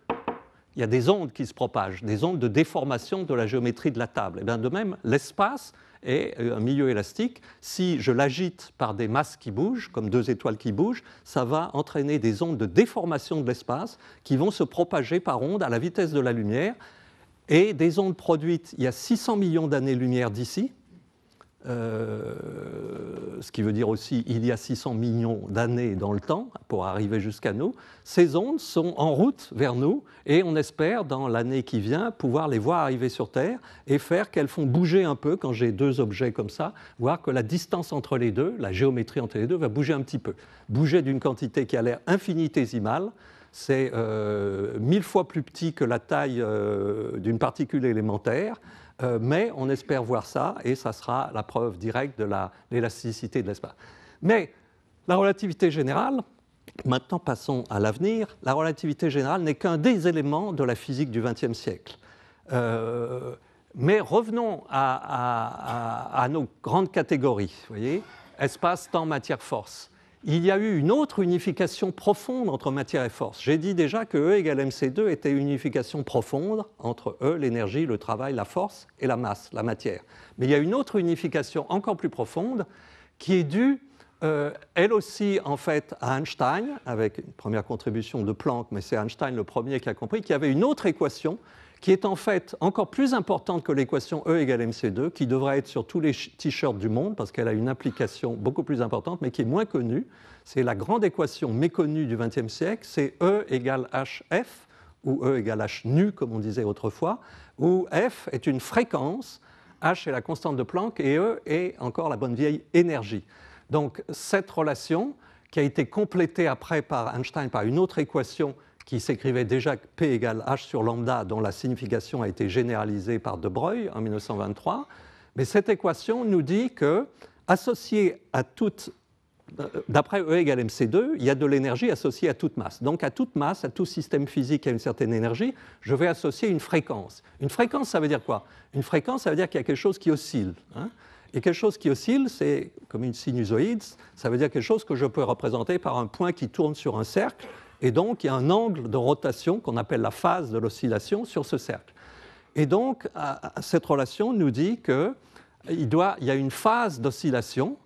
il y a des ondes qui se propagent, des ondes de déformation de la géométrie de la table. Et eh bien de même, l'espace et euh, un milieu élastique, si je l'agite par des masses qui bougent, comme deux étoiles qui bougent, ça va entraîner des ondes de déformation de l'espace qui vont se propager par ondes à la vitesse de la lumière. Et des ondes produites il y a 600 millions d'années-lumière d'ici, euh, ce qui veut dire aussi il y a 600 millions d'années dans le temps pour arriver jusqu'à nous, ces ondes sont en route vers nous et on espère dans l'année qui vient pouvoir les voir arriver sur Terre et faire qu'elles font bouger un peu quand j'ai deux objets comme ça, voir que la distance entre les deux, la géométrie entre les deux va bouger un petit peu. Bouger d'une quantité qui a l'air infinitésimale, c'est euh, mille fois plus petit que la taille euh, d'une particule élémentaire. Euh, mais on espère voir ça et ça sera la preuve directe de l'élasticité de l'espace. Mais la relativité générale, maintenant passons à l'avenir, la relativité générale n'est qu'un des éléments de la physique du XXe siècle. Euh, mais revenons à, à, nos grandes catégories, voyez, espace, temps, matière, force il y a eu une autre unification profonde entre matière et force. J'ai dit déjà que E égale mc2 était une unification profonde entre E, l'énergie, le travail, la force, et la masse, la matière. Mais il y a une autre unification encore plus profonde qui est due, euh, elle aussi, en fait, à Einstein, avec une première contribution de Planck, mais c'est Einstein le premier qui a compris qu'il y avait une autre équation qui est en fait encore plus importante que l'équation E égale MC2, qui devrait être sur tous les t-shirts du monde, parce qu'elle a une application beaucoup plus importante, mais qui est moins connue. C'est la grande équation méconnue du XXe siècle, c'est E égale HF, ou E égale H nu, comme on disait autrefois, où F est une fréquence, H est la constante de Planck, et E est encore la bonne vieille énergie. Donc cette relation, qui a été complétée après par Einstein par une autre équation qui s'écrivait déjà P égale H sur lambda, dont la signification a été généralisée par De Broglie en 1923. Mais cette équation nous dit que, associé à toute, euh, d'après E égale mc2, il y a de l'énergie associée à toute masse. Donc à toute masse, à tout système physique qui a une certaine énergie, je vais associer une fréquence. Une fréquence, ça veut dire quoi Une fréquence, ça veut dire qu'il y a quelque chose qui oscille. Hein. et quelque chose qui oscille, c'est comme une sinusoïde, ça veut dire quelque chose que je peux représenter par un point qui tourne sur un cercle et donc, il y a un angle de rotation qu'on appelle la phase de l'oscillation sur ce cercle. Et donc, euh, cette relation nous dit qu'il il y a une phase d'oscillation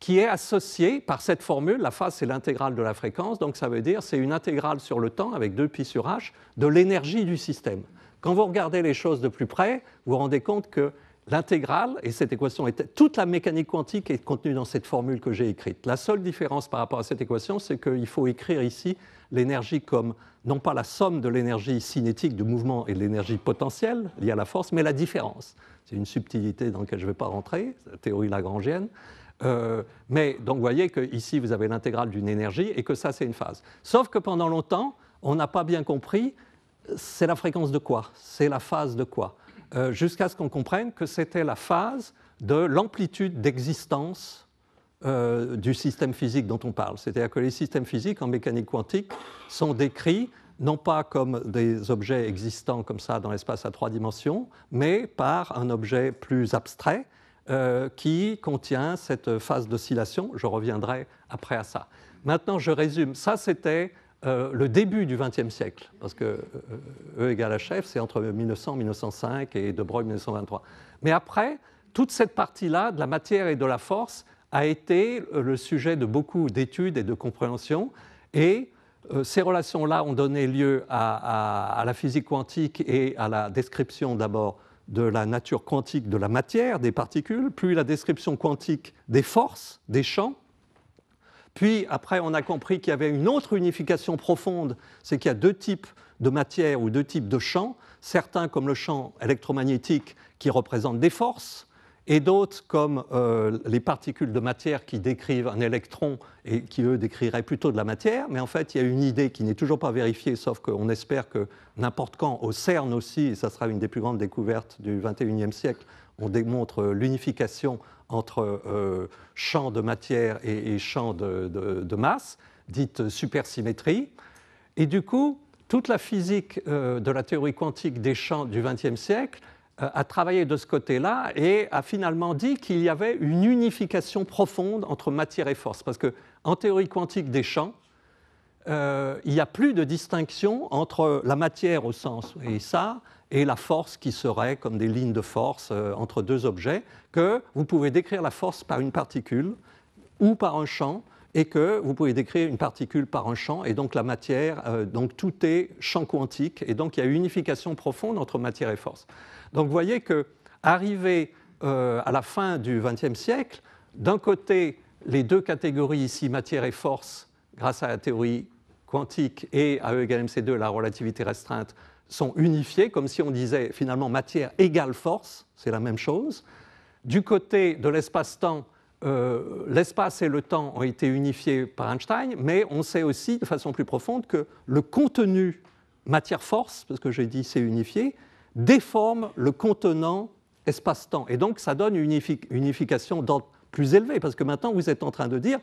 qui est associée par cette formule. La phase, c'est l'intégrale de la fréquence, donc ça veut dire c'est une intégrale sur le temps avec 2pi sur h de l'énergie du système. Quand vous regardez les choses de plus près, vous vous rendez compte que l'intégrale, et cette équation est toute la mécanique quantique est contenue dans cette formule que j'ai écrite. La seule différence par rapport à cette équation, c'est qu'il faut écrire ici l'énergie comme non pas la somme de l'énergie cinétique du mouvement et de l'énergie potentielle liée à la force, mais la différence. C'est une subtilité dans laquelle je ne vais pas rentrer, la théorie lagrangienne. Euh, mais donc vous voyez qu'ici vous avez l'intégrale d'une énergie et que ça c'est une phase. Sauf que pendant longtemps, on n'a pas bien compris c'est la fréquence de quoi C'est la phase de quoi euh, jusqu'à ce qu'on comprenne que c'était la phase de l'amplitude d'existence euh, du système physique dont on parle. C'est-à-dire que les systèmes physiques en mécanique quantique sont décrits non pas comme des objets existants comme ça dans l'espace à trois dimensions, mais par un objet plus abstrait euh, qui contient cette phase d'oscillation. Je reviendrai après à ça. Maintenant, je résume. Ça, c'était euh, le début du XXe siècle, parce que euh, E égale Chef, c'est entre 1900, 1905 et De Broglie 1923. Mais après, toute cette partie-là de la matière et de la force a été euh, le sujet de beaucoup d'études et de compréhensions, et ces relations-là ont donné lieu à la physique quantique et à la description d'abord de la nature quantique de la matière, des particules, puis la description quantique des forces, des champs, puis après, on a compris qu'il y avait une autre unification profonde, c'est qu'il y a deux types de matière ou deux types de champs, certains comme le champ électromagnétique qui représente des forces, et d'autres comme euh, les particules de matière qui décrivent un électron et qui, eux, décriraient plutôt de la matière. Mais en fait, il y a une idée qui n'est toujours pas vérifiée, sauf qu'on espère que n'importe quand, au CERN aussi, et ça sera une des plus grandes découvertes du 21e siècle, on démontre l'unification entre euh, champs champ de matière et, champs champ de, masse, dite supersymétrie. Et du coup, toute la physique euh, de la théorie quantique des champs du XXe siècle euh, a travaillé de ce côté-là et a finalement dit qu'il y avait une unification profonde entre matière et force. Parce qu'en théorie quantique des champs, euh, il n'y a plus de distinction entre la matière au sens et ça et la force qui serait comme des lignes de force euh, entre deux objets, que vous pouvez décrire la force par une particule ou par un champ, et que vous pouvez décrire une particule par un champ, et donc la matière, euh, donc tout est champ quantique, et donc il y a une unification profonde entre matière et force. Donc vous voyez que arrivé à la fin du XXe siècle, d'un côté, les deux catégories ici, matière et force, grâce à la théorie quantique et à E égale mc2, la relativité restreinte, sont unifiés, comme si on disait finalement matière égale force, c'est la même chose. Du côté de l'espace-temps, euh, l'espace et le temps ont été unifiés par Einstein, mais on sait aussi de façon plus profonde que le contenu matière-force, parce que j'ai dit c'est unifié, déforme le contenant espace-temps. Et donc ça donne une unification d'ordre plus élevé, parce que maintenant vous êtes en train de dire,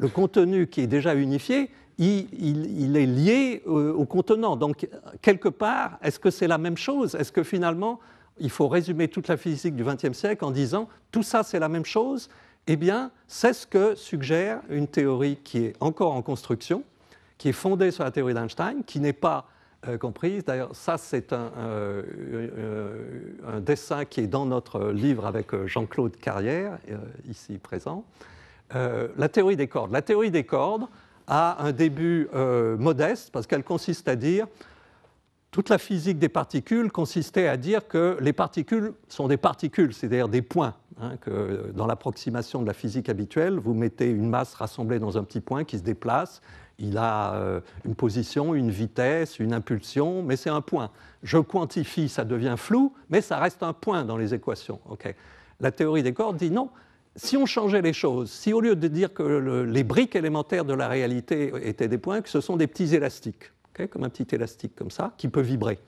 le contenu qui est déjà unifié, il, est lié euh, au contenant. Donc, quelque part, est-ce que c'est la même chose Est-ce que finalement, il faut résumer toute la physique du XXe siècle en disant tout ça, c'est la même chose Eh bien, c'est ce que suggère une théorie qui est encore en construction, qui est fondée sur la théorie d'Einstein, qui n'est pas euh, comprise. D'ailleurs, ça, c'est un, euh, un, dessin qui est dans notre livre avec Jean-Claude Carrière, ici présent. Euh, la théorie des cordes. La théorie des cordes a un début euh, modeste parce qu'elle consiste à dire toute la physique des particules consistait à dire que les particules sont des particules, c'est-à-dire des points. Hein, euh, dans l'approximation de la physique habituelle, vous mettez une masse rassemblée dans un petit point qui se déplace. Il a une position, une vitesse, une impulsion, mais c'est un point. Je quantifie, ça devient flou, mais ça reste un point dans les équations. La théorie des cordes dit non, si on changeait les choses, si au lieu de dire que les briques élémentaires de la réalité étaient des points, que ce sont des petits élastiques, comme un petit élastique comme ça, qui peut vibrer.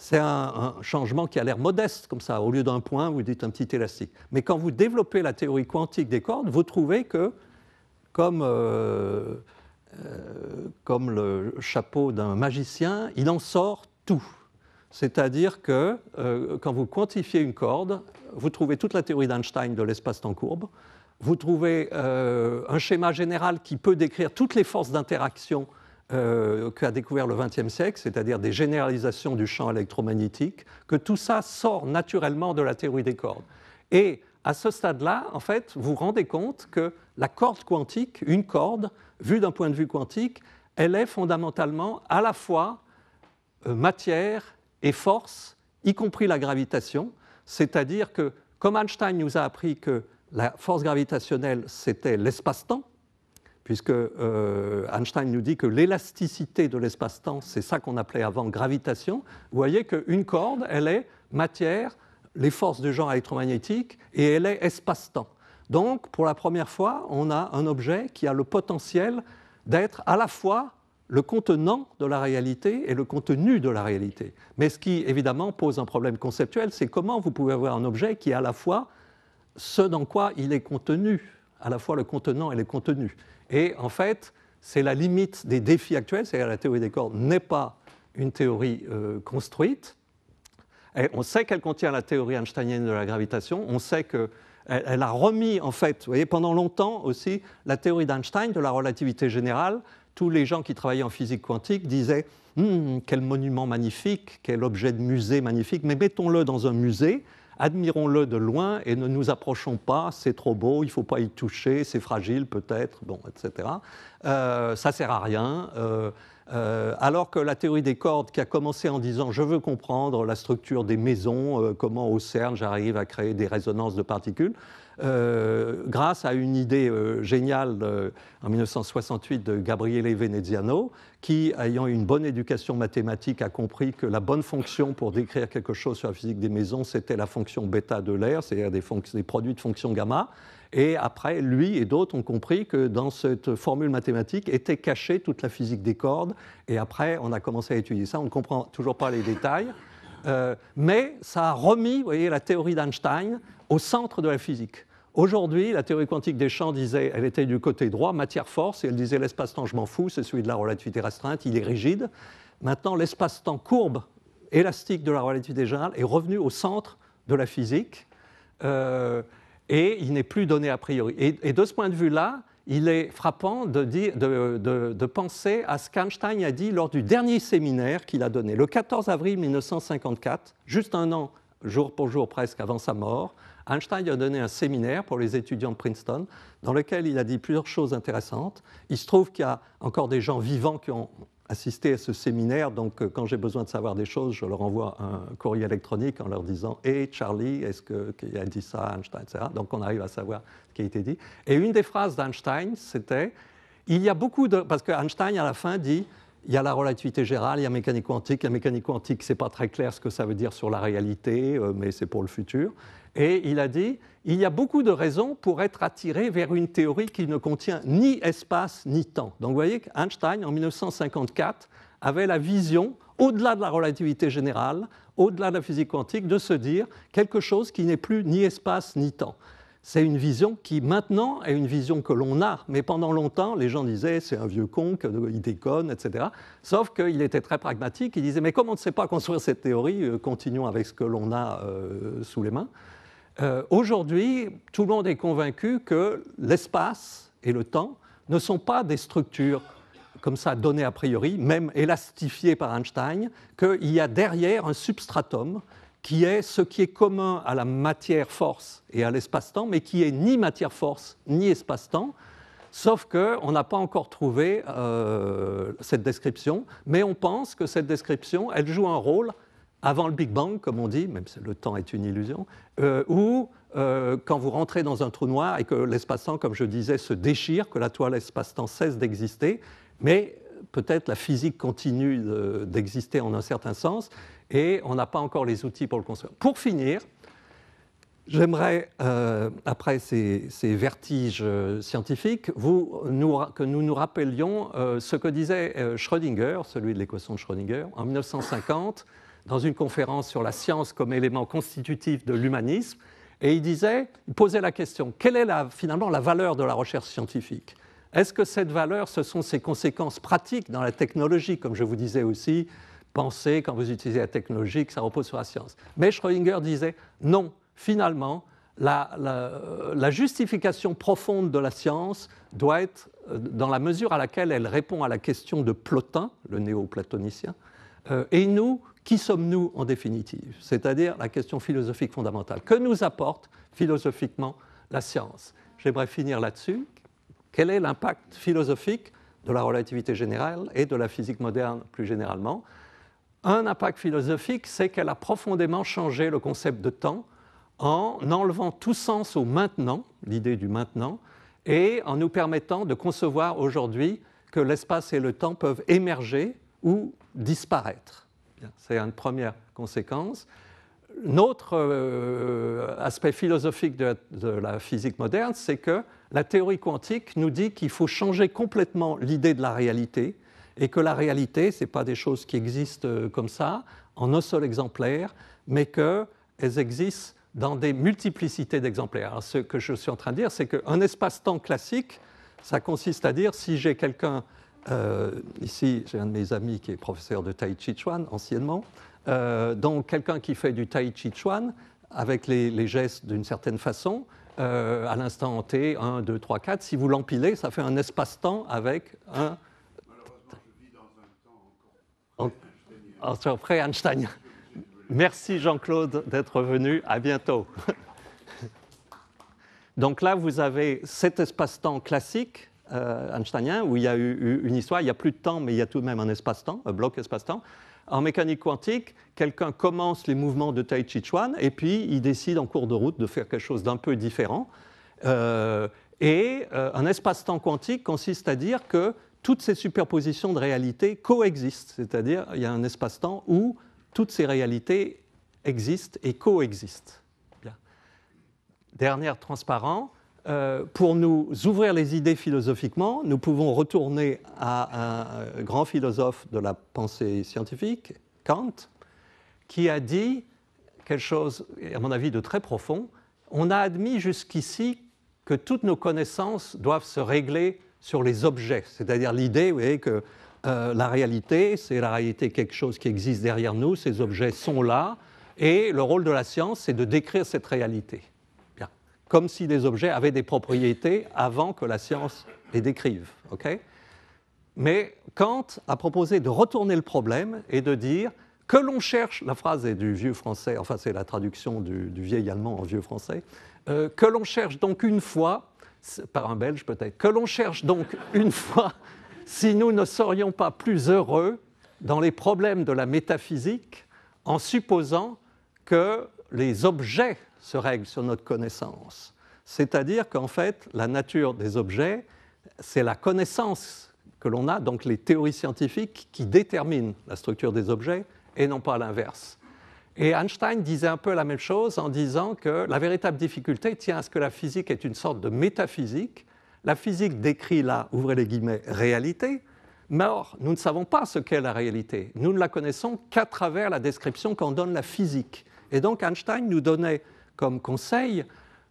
C'est un, changement qui a l'air modeste comme ça. Au lieu d'un point, vous dites un petit élastique. Mais quand vous développez la théorie quantique des cordes, vous trouvez que, comme, euh, euh, comme le chapeau d'un magicien, il en sort tout. C'est-à-dire que euh, quand vous quantifiez une corde, vous trouvez toute la théorie d'Einstein de l'espace-temps courbe, vous trouvez euh, un schéma général qui peut décrire toutes les forces d'interaction euh, qu'a découvert le XXe siècle, c'est-à-dire des généralisations du champ électromagnétique, que tout ça sort naturellement de la théorie des cordes. Et à ce stade-là, en fait, vous vous rendez compte que la corde quantique, une corde, vue d'un point de vue quantique, elle est fondamentalement à la fois matière, et force, y compris la gravitation, c'est-à-dire que comme Einstein nous a appris que la force gravitationnelle, c'était l'espace-temps, puisque euh, Einstein nous dit que l'élasticité de l'espace-temps, c'est ça qu'on appelait avant gravitation, vous voyez qu'une corde, elle est matière, les forces du genre électromagnétique, et elle est espace-temps. Donc, pour la première fois, on a un objet qui a le potentiel d'être à la fois le contenant de la réalité et le contenu de la réalité. Mais ce qui, évidemment, pose un problème conceptuel, c'est comment vous pouvez avoir un objet qui est à la fois ce dans quoi il est contenu, à la fois le contenant et le contenu. Et en fait, c'est la limite des défis actuels, c'est-à-dire la théorie des cordes n'est pas une théorie euh, construite. on sait qu'elle contient la théorie einsteinienne de la gravitation, on sait qu'elle a remis, en fait, vous voyez, pendant longtemps aussi, la théorie d'Einstein de la relativité générale tous les gens qui travaillaient en physique quantique disaient hmm, quel monument magnifique, quel objet de musée magnifique, mais mettons-le dans un musée, admirons-le de loin et ne nous approchons pas, c'est trop beau, il ne faut pas y toucher, c'est fragile peut-être, bon, etc. Euh, ça ne sert à rien. Euh, euh, alors que la théorie des cordes, qui a commencé en disant je veux comprendre la structure des maisons, comment au CERN j'arrive à créer des résonances de particules, euh, grâce à une idée euh, géniale euh, en 1968 de Gabriele Veneziano, qui, ayant une bonne éducation mathématique, a compris que la bonne fonction pour décrire quelque chose sur la physique des maisons, c'était la fonction bêta de l'air, c'est-à-dire des, produits de fonction gamma. Et après, lui et d'autres ont compris que dans cette formule mathématique était cachée toute la physique des cordes. Et après, on a commencé à étudier ça. On ne comprend toujours pas les détails. mais ça a remis vous voyez, la théorie d'Einstein au centre de la physique. Aujourd'hui, la théorie quantique des champs disait, elle était du côté droit, matière-force, et elle disait l'espace-temps, je m'en fous, c'est celui de la relativité restreinte, il est rigide. Maintenant, l'espace-temps courbe élastique de la relativité générale est revenu au centre de la physique, euh, et il n'est plus donné a priori. Et, de ce point de vue-là, il est frappant de, de, penser à ce qu'Einstein a dit lors du dernier séminaire qu'il a donné, le 14 avril 1954, juste un an, jour pour jour presque avant sa mort. Einstein a donné un séminaire pour les étudiants de Princeton dans lequel il a dit plusieurs choses intéressantes. Il se trouve qu'il y a encore des gens vivants qui ont assisté à ce séminaire, donc euh, quand j'ai besoin de savoir des choses, je leur envoie un courrier électronique en leur disant Hey Charlie, est-ce qu'il a dit ça, Einstein, Donc on arrive à savoir ce qui a été dit. Et une des phrases d'Einstein, c'était Il y a beaucoup de. Parce que à la fin, dit il y a la relativité générale, il y a la mécanique quantique. La mécanique quantique, ce n'est pas très clair ce que ça veut dire sur la réalité, euh, mais c'est pour le futur. Et il a dit, il y a beaucoup de raisons pour être attiré vers une théorie qui ne contient ni espace ni temps. Donc vous voyez qu'Einstein, en 1954, avait la vision, au-delà de la relativité générale, au-delà de la physique quantique, de se dire quelque chose qui n'est plus ni espace ni temps c'est une vision qui maintenant est une vision que l'on a, mais pendant longtemps, les gens disaient c'est un vieux con, il déconne, etc. Sauf qu'il était très pragmatique, il disait mais comme on ne sait pas construire cette théorie, euh, continuons avec ce que l'on a euh, sous les mains. Euh, aujourd'hui, tout le monde est convaincu que l'espace et le temps ne sont pas des structures comme ça données a priori, même élastifiées par Einstein, qu'il y a derrière un substratum qui est ce qui est commun à la matière-force et à l'espace-temps, mais qui est ni matière-force ni espace-temps, sauf qu'on n'a pas encore trouvé euh, cette description, mais on pense que cette description, elle joue un rôle avant le Big Bang, comme on dit, même si le temps est une illusion, euh, où euh, quand vous rentrez dans un trou noir et que l'espace-temps, comme je disais, se déchire, que la toile espace-temps cesse d'exister, mais peut-être la physique continue euh, d'exister en un certain sens, et on n'a pas encore les outils pour le construire. Pour finir, j'aimerais, euh, après ces, vertiges euh, scientifiques, nous, que nous nous rappelions euh, ce que disait Schrödinger, celui de l'équation de Schrödinger, en 1950, dans une conférence sur la science comme élément constitutif de l'humanisme. Et il disait, posait la question, quelle est finalement la valeur de la recherche scientifique Est-ce que cette valeur, ce sont ses conséquences pratiques dans la technologie, comme je vous disais aussi, pensez quand vous utilisez la technologie que ça repose sur la science. Mais Schrödinger disait non, finalement, la, euh, justification profonde de la science doit être, euh, dans la mesure à laquelle elle répond à la question de Plotin, le néo-platonicien, euh, et nous, qui sommes-nous en définitive C'est-à-dire la question philosophique fondamentale. Que nous apporte philosophiquement la science J'aimerais finir là-dessus. Quel est l'impact philosophique de la relativité générale et de la physique moderne plus généralement un impact philosophique, c'est qu'elle a profondément changé le concept de temps en enlevant tout sens au maintenant, l'idée du maintenant, et en nous permettant de concevoir aujourd'hui que l'espace et le temps peuvent émerger ou disparaître. C'est une première conséquence. Notre euh, aspect philosophique de la physique moderne, c'est que la théorie quantique nous dit qu'il faut changer complètement l'idée de la réalité et que la réalité, ce n'est pas des choses qui existent euh, comme ça, en un seul exemplaire, mais qu'elles existent dans des multiplicités d'exemplaires. Ce que je suis en train de dire, c'est qu'un espace-temps classique, ça consiste à dire si j'ai quelqu'un, euh, ici j'ai un de mes amis qui est professeur de Tai Chi Chuan anciennement, euh, donc quelqu'un qui fait du Tai Chi Chuan avec les, gestes d'une certaine façon, à l'instant T, 1, 2, 3, 4, si vous l'empilez, ça fait un espace-temps avec un Einstein. Merci Jean-Claude d'être venu. À bientôt. *laughs* Donc là, vous avez cet espace-temps classique euh, einsteinien où il y a eu une histoire. Il n'y a plus de temps, mais il y a tout de même un espace-temps, un bloc espace-temps. En mécanique quantique, quelqu'un commence les mouvements de Tai Chi Chuan et puis il décide en cours de route de faire quelque chose d'un peu différent. Euh, et euh, un espace-temps quantique consiste à dire que toutes ces superpositions de réalités coexistent, c'est-à-dire il y a un espace-temps où toutes ces réalités existent et coexistent. Bien. Dernière transparent, euh, pour nous ouvrir les idées philosophiquement, nous pouvons retourner à un grand philosophe de la pensée scientifique, Kant, qui a dit quelque chose, à mon avis, de très profond. On a admis jusqu'ici que toutes nos connaissances doivent se régler sur les objets. C'est-à-dire l'idée, que euh, la réalité, c'est la réalité quelque chose qui existe derrière nous, ces objets sont là, et le rôle de la science, c'est de décrire cette réalité. Comme si les objets avaient des propriétés avant que la science les décrive. Mais Kant a proposé de retourner le problème et de dire que l'on cherche, la phrase est du vieux français, enfin c'est la traduction du, vieil allemand en vieux français, euh, que l'on cherche donc une fois par un Belge peut-être, que l'on cherche donc une fois si nous ne serions pas plus heureux dans les problèmes de la métaphysique en supposant que les objets se règlent sur notre connaissance. C'est-à-dire qu'en fait, la nature des objets, c'est la connaissance que l'on a, donc les théories scientifiques, qui déterminent la structure des objets et non pas l'inverse. Et Einstein disait un peu la même chose en disant que la véritable difficulté tient à ce que la physique est une sorte de métaphysique. La physique décrit la, ouvrez les guillemets, réalité, mais or, nous ne savons pas ce qu'est la réalité. Nous ne la connaissons qu'à travers la description qu'en donne la physique. Et donc Einstein nous donnait comme conseil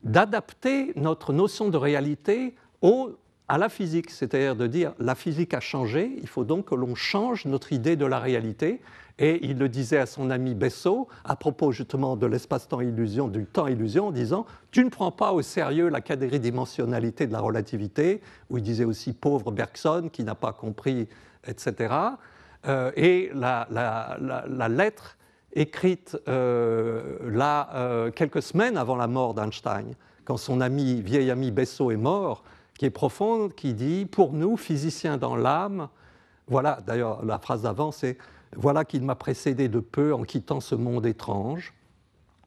d'adapter notre notion de réalité aux à la physique, c'est-à-dire de dire la physique a changé, il faut donc que l'on change notre idée de la réalité. Et il le disait à son ami Bessot, à propos justement de l'espace-temps illusion, du temps-illusion, en disant Tu ne prends pas au sérieux la quadridimensionnalité de la relativité, où il disait aussi pauvre Bergson qui n'a pas compris, etc. et euh, la, lettre écrite euh, là euh, quelques semaines avant la mort d'Einstein, quand son ami, vieil ami Bessot est mort, qui est profonde, qui dit, pour nous, physiciens dans l'âme, voilà, d'ailleurs la phrase d'avant, c'est, voilà qu'il m'a précédé de peu en quittant ce monde étrange.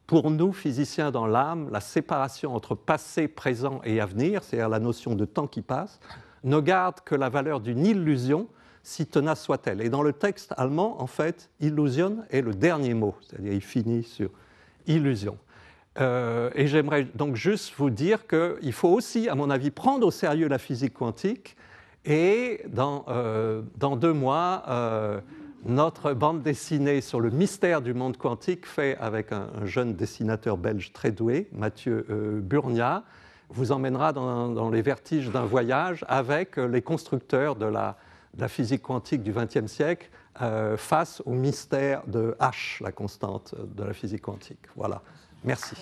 Pour nous, physiciens dans l'âme, la séparation entre passé, présent et avenir, c'est-à-dire la notion de temps qui passe, ne garde que la valeur d'une illusion, si tenace soit-elle. Et dans le texte allemand, en fait, illusion est le dernier mot, c'est-à-dire il finit sur illusion. Euh, et j'aimerais donc juste vous dire qu'il faut aussi, à mon avis, prendre au sérieux la physique quantique. Et dans, euh, dans deux mois, euh, notre bande dessinée sur le mystère du monde quantique, fait avec un, jeune dessinateur belge très doué, Mathieu Burnia, vous emmènera dans, dans les vertiges d'un voyage avec les constructeurs de la, de la physique quantique du XXe siècle face au mystère de H, la constante de la physique quantique. Voilà. Merci.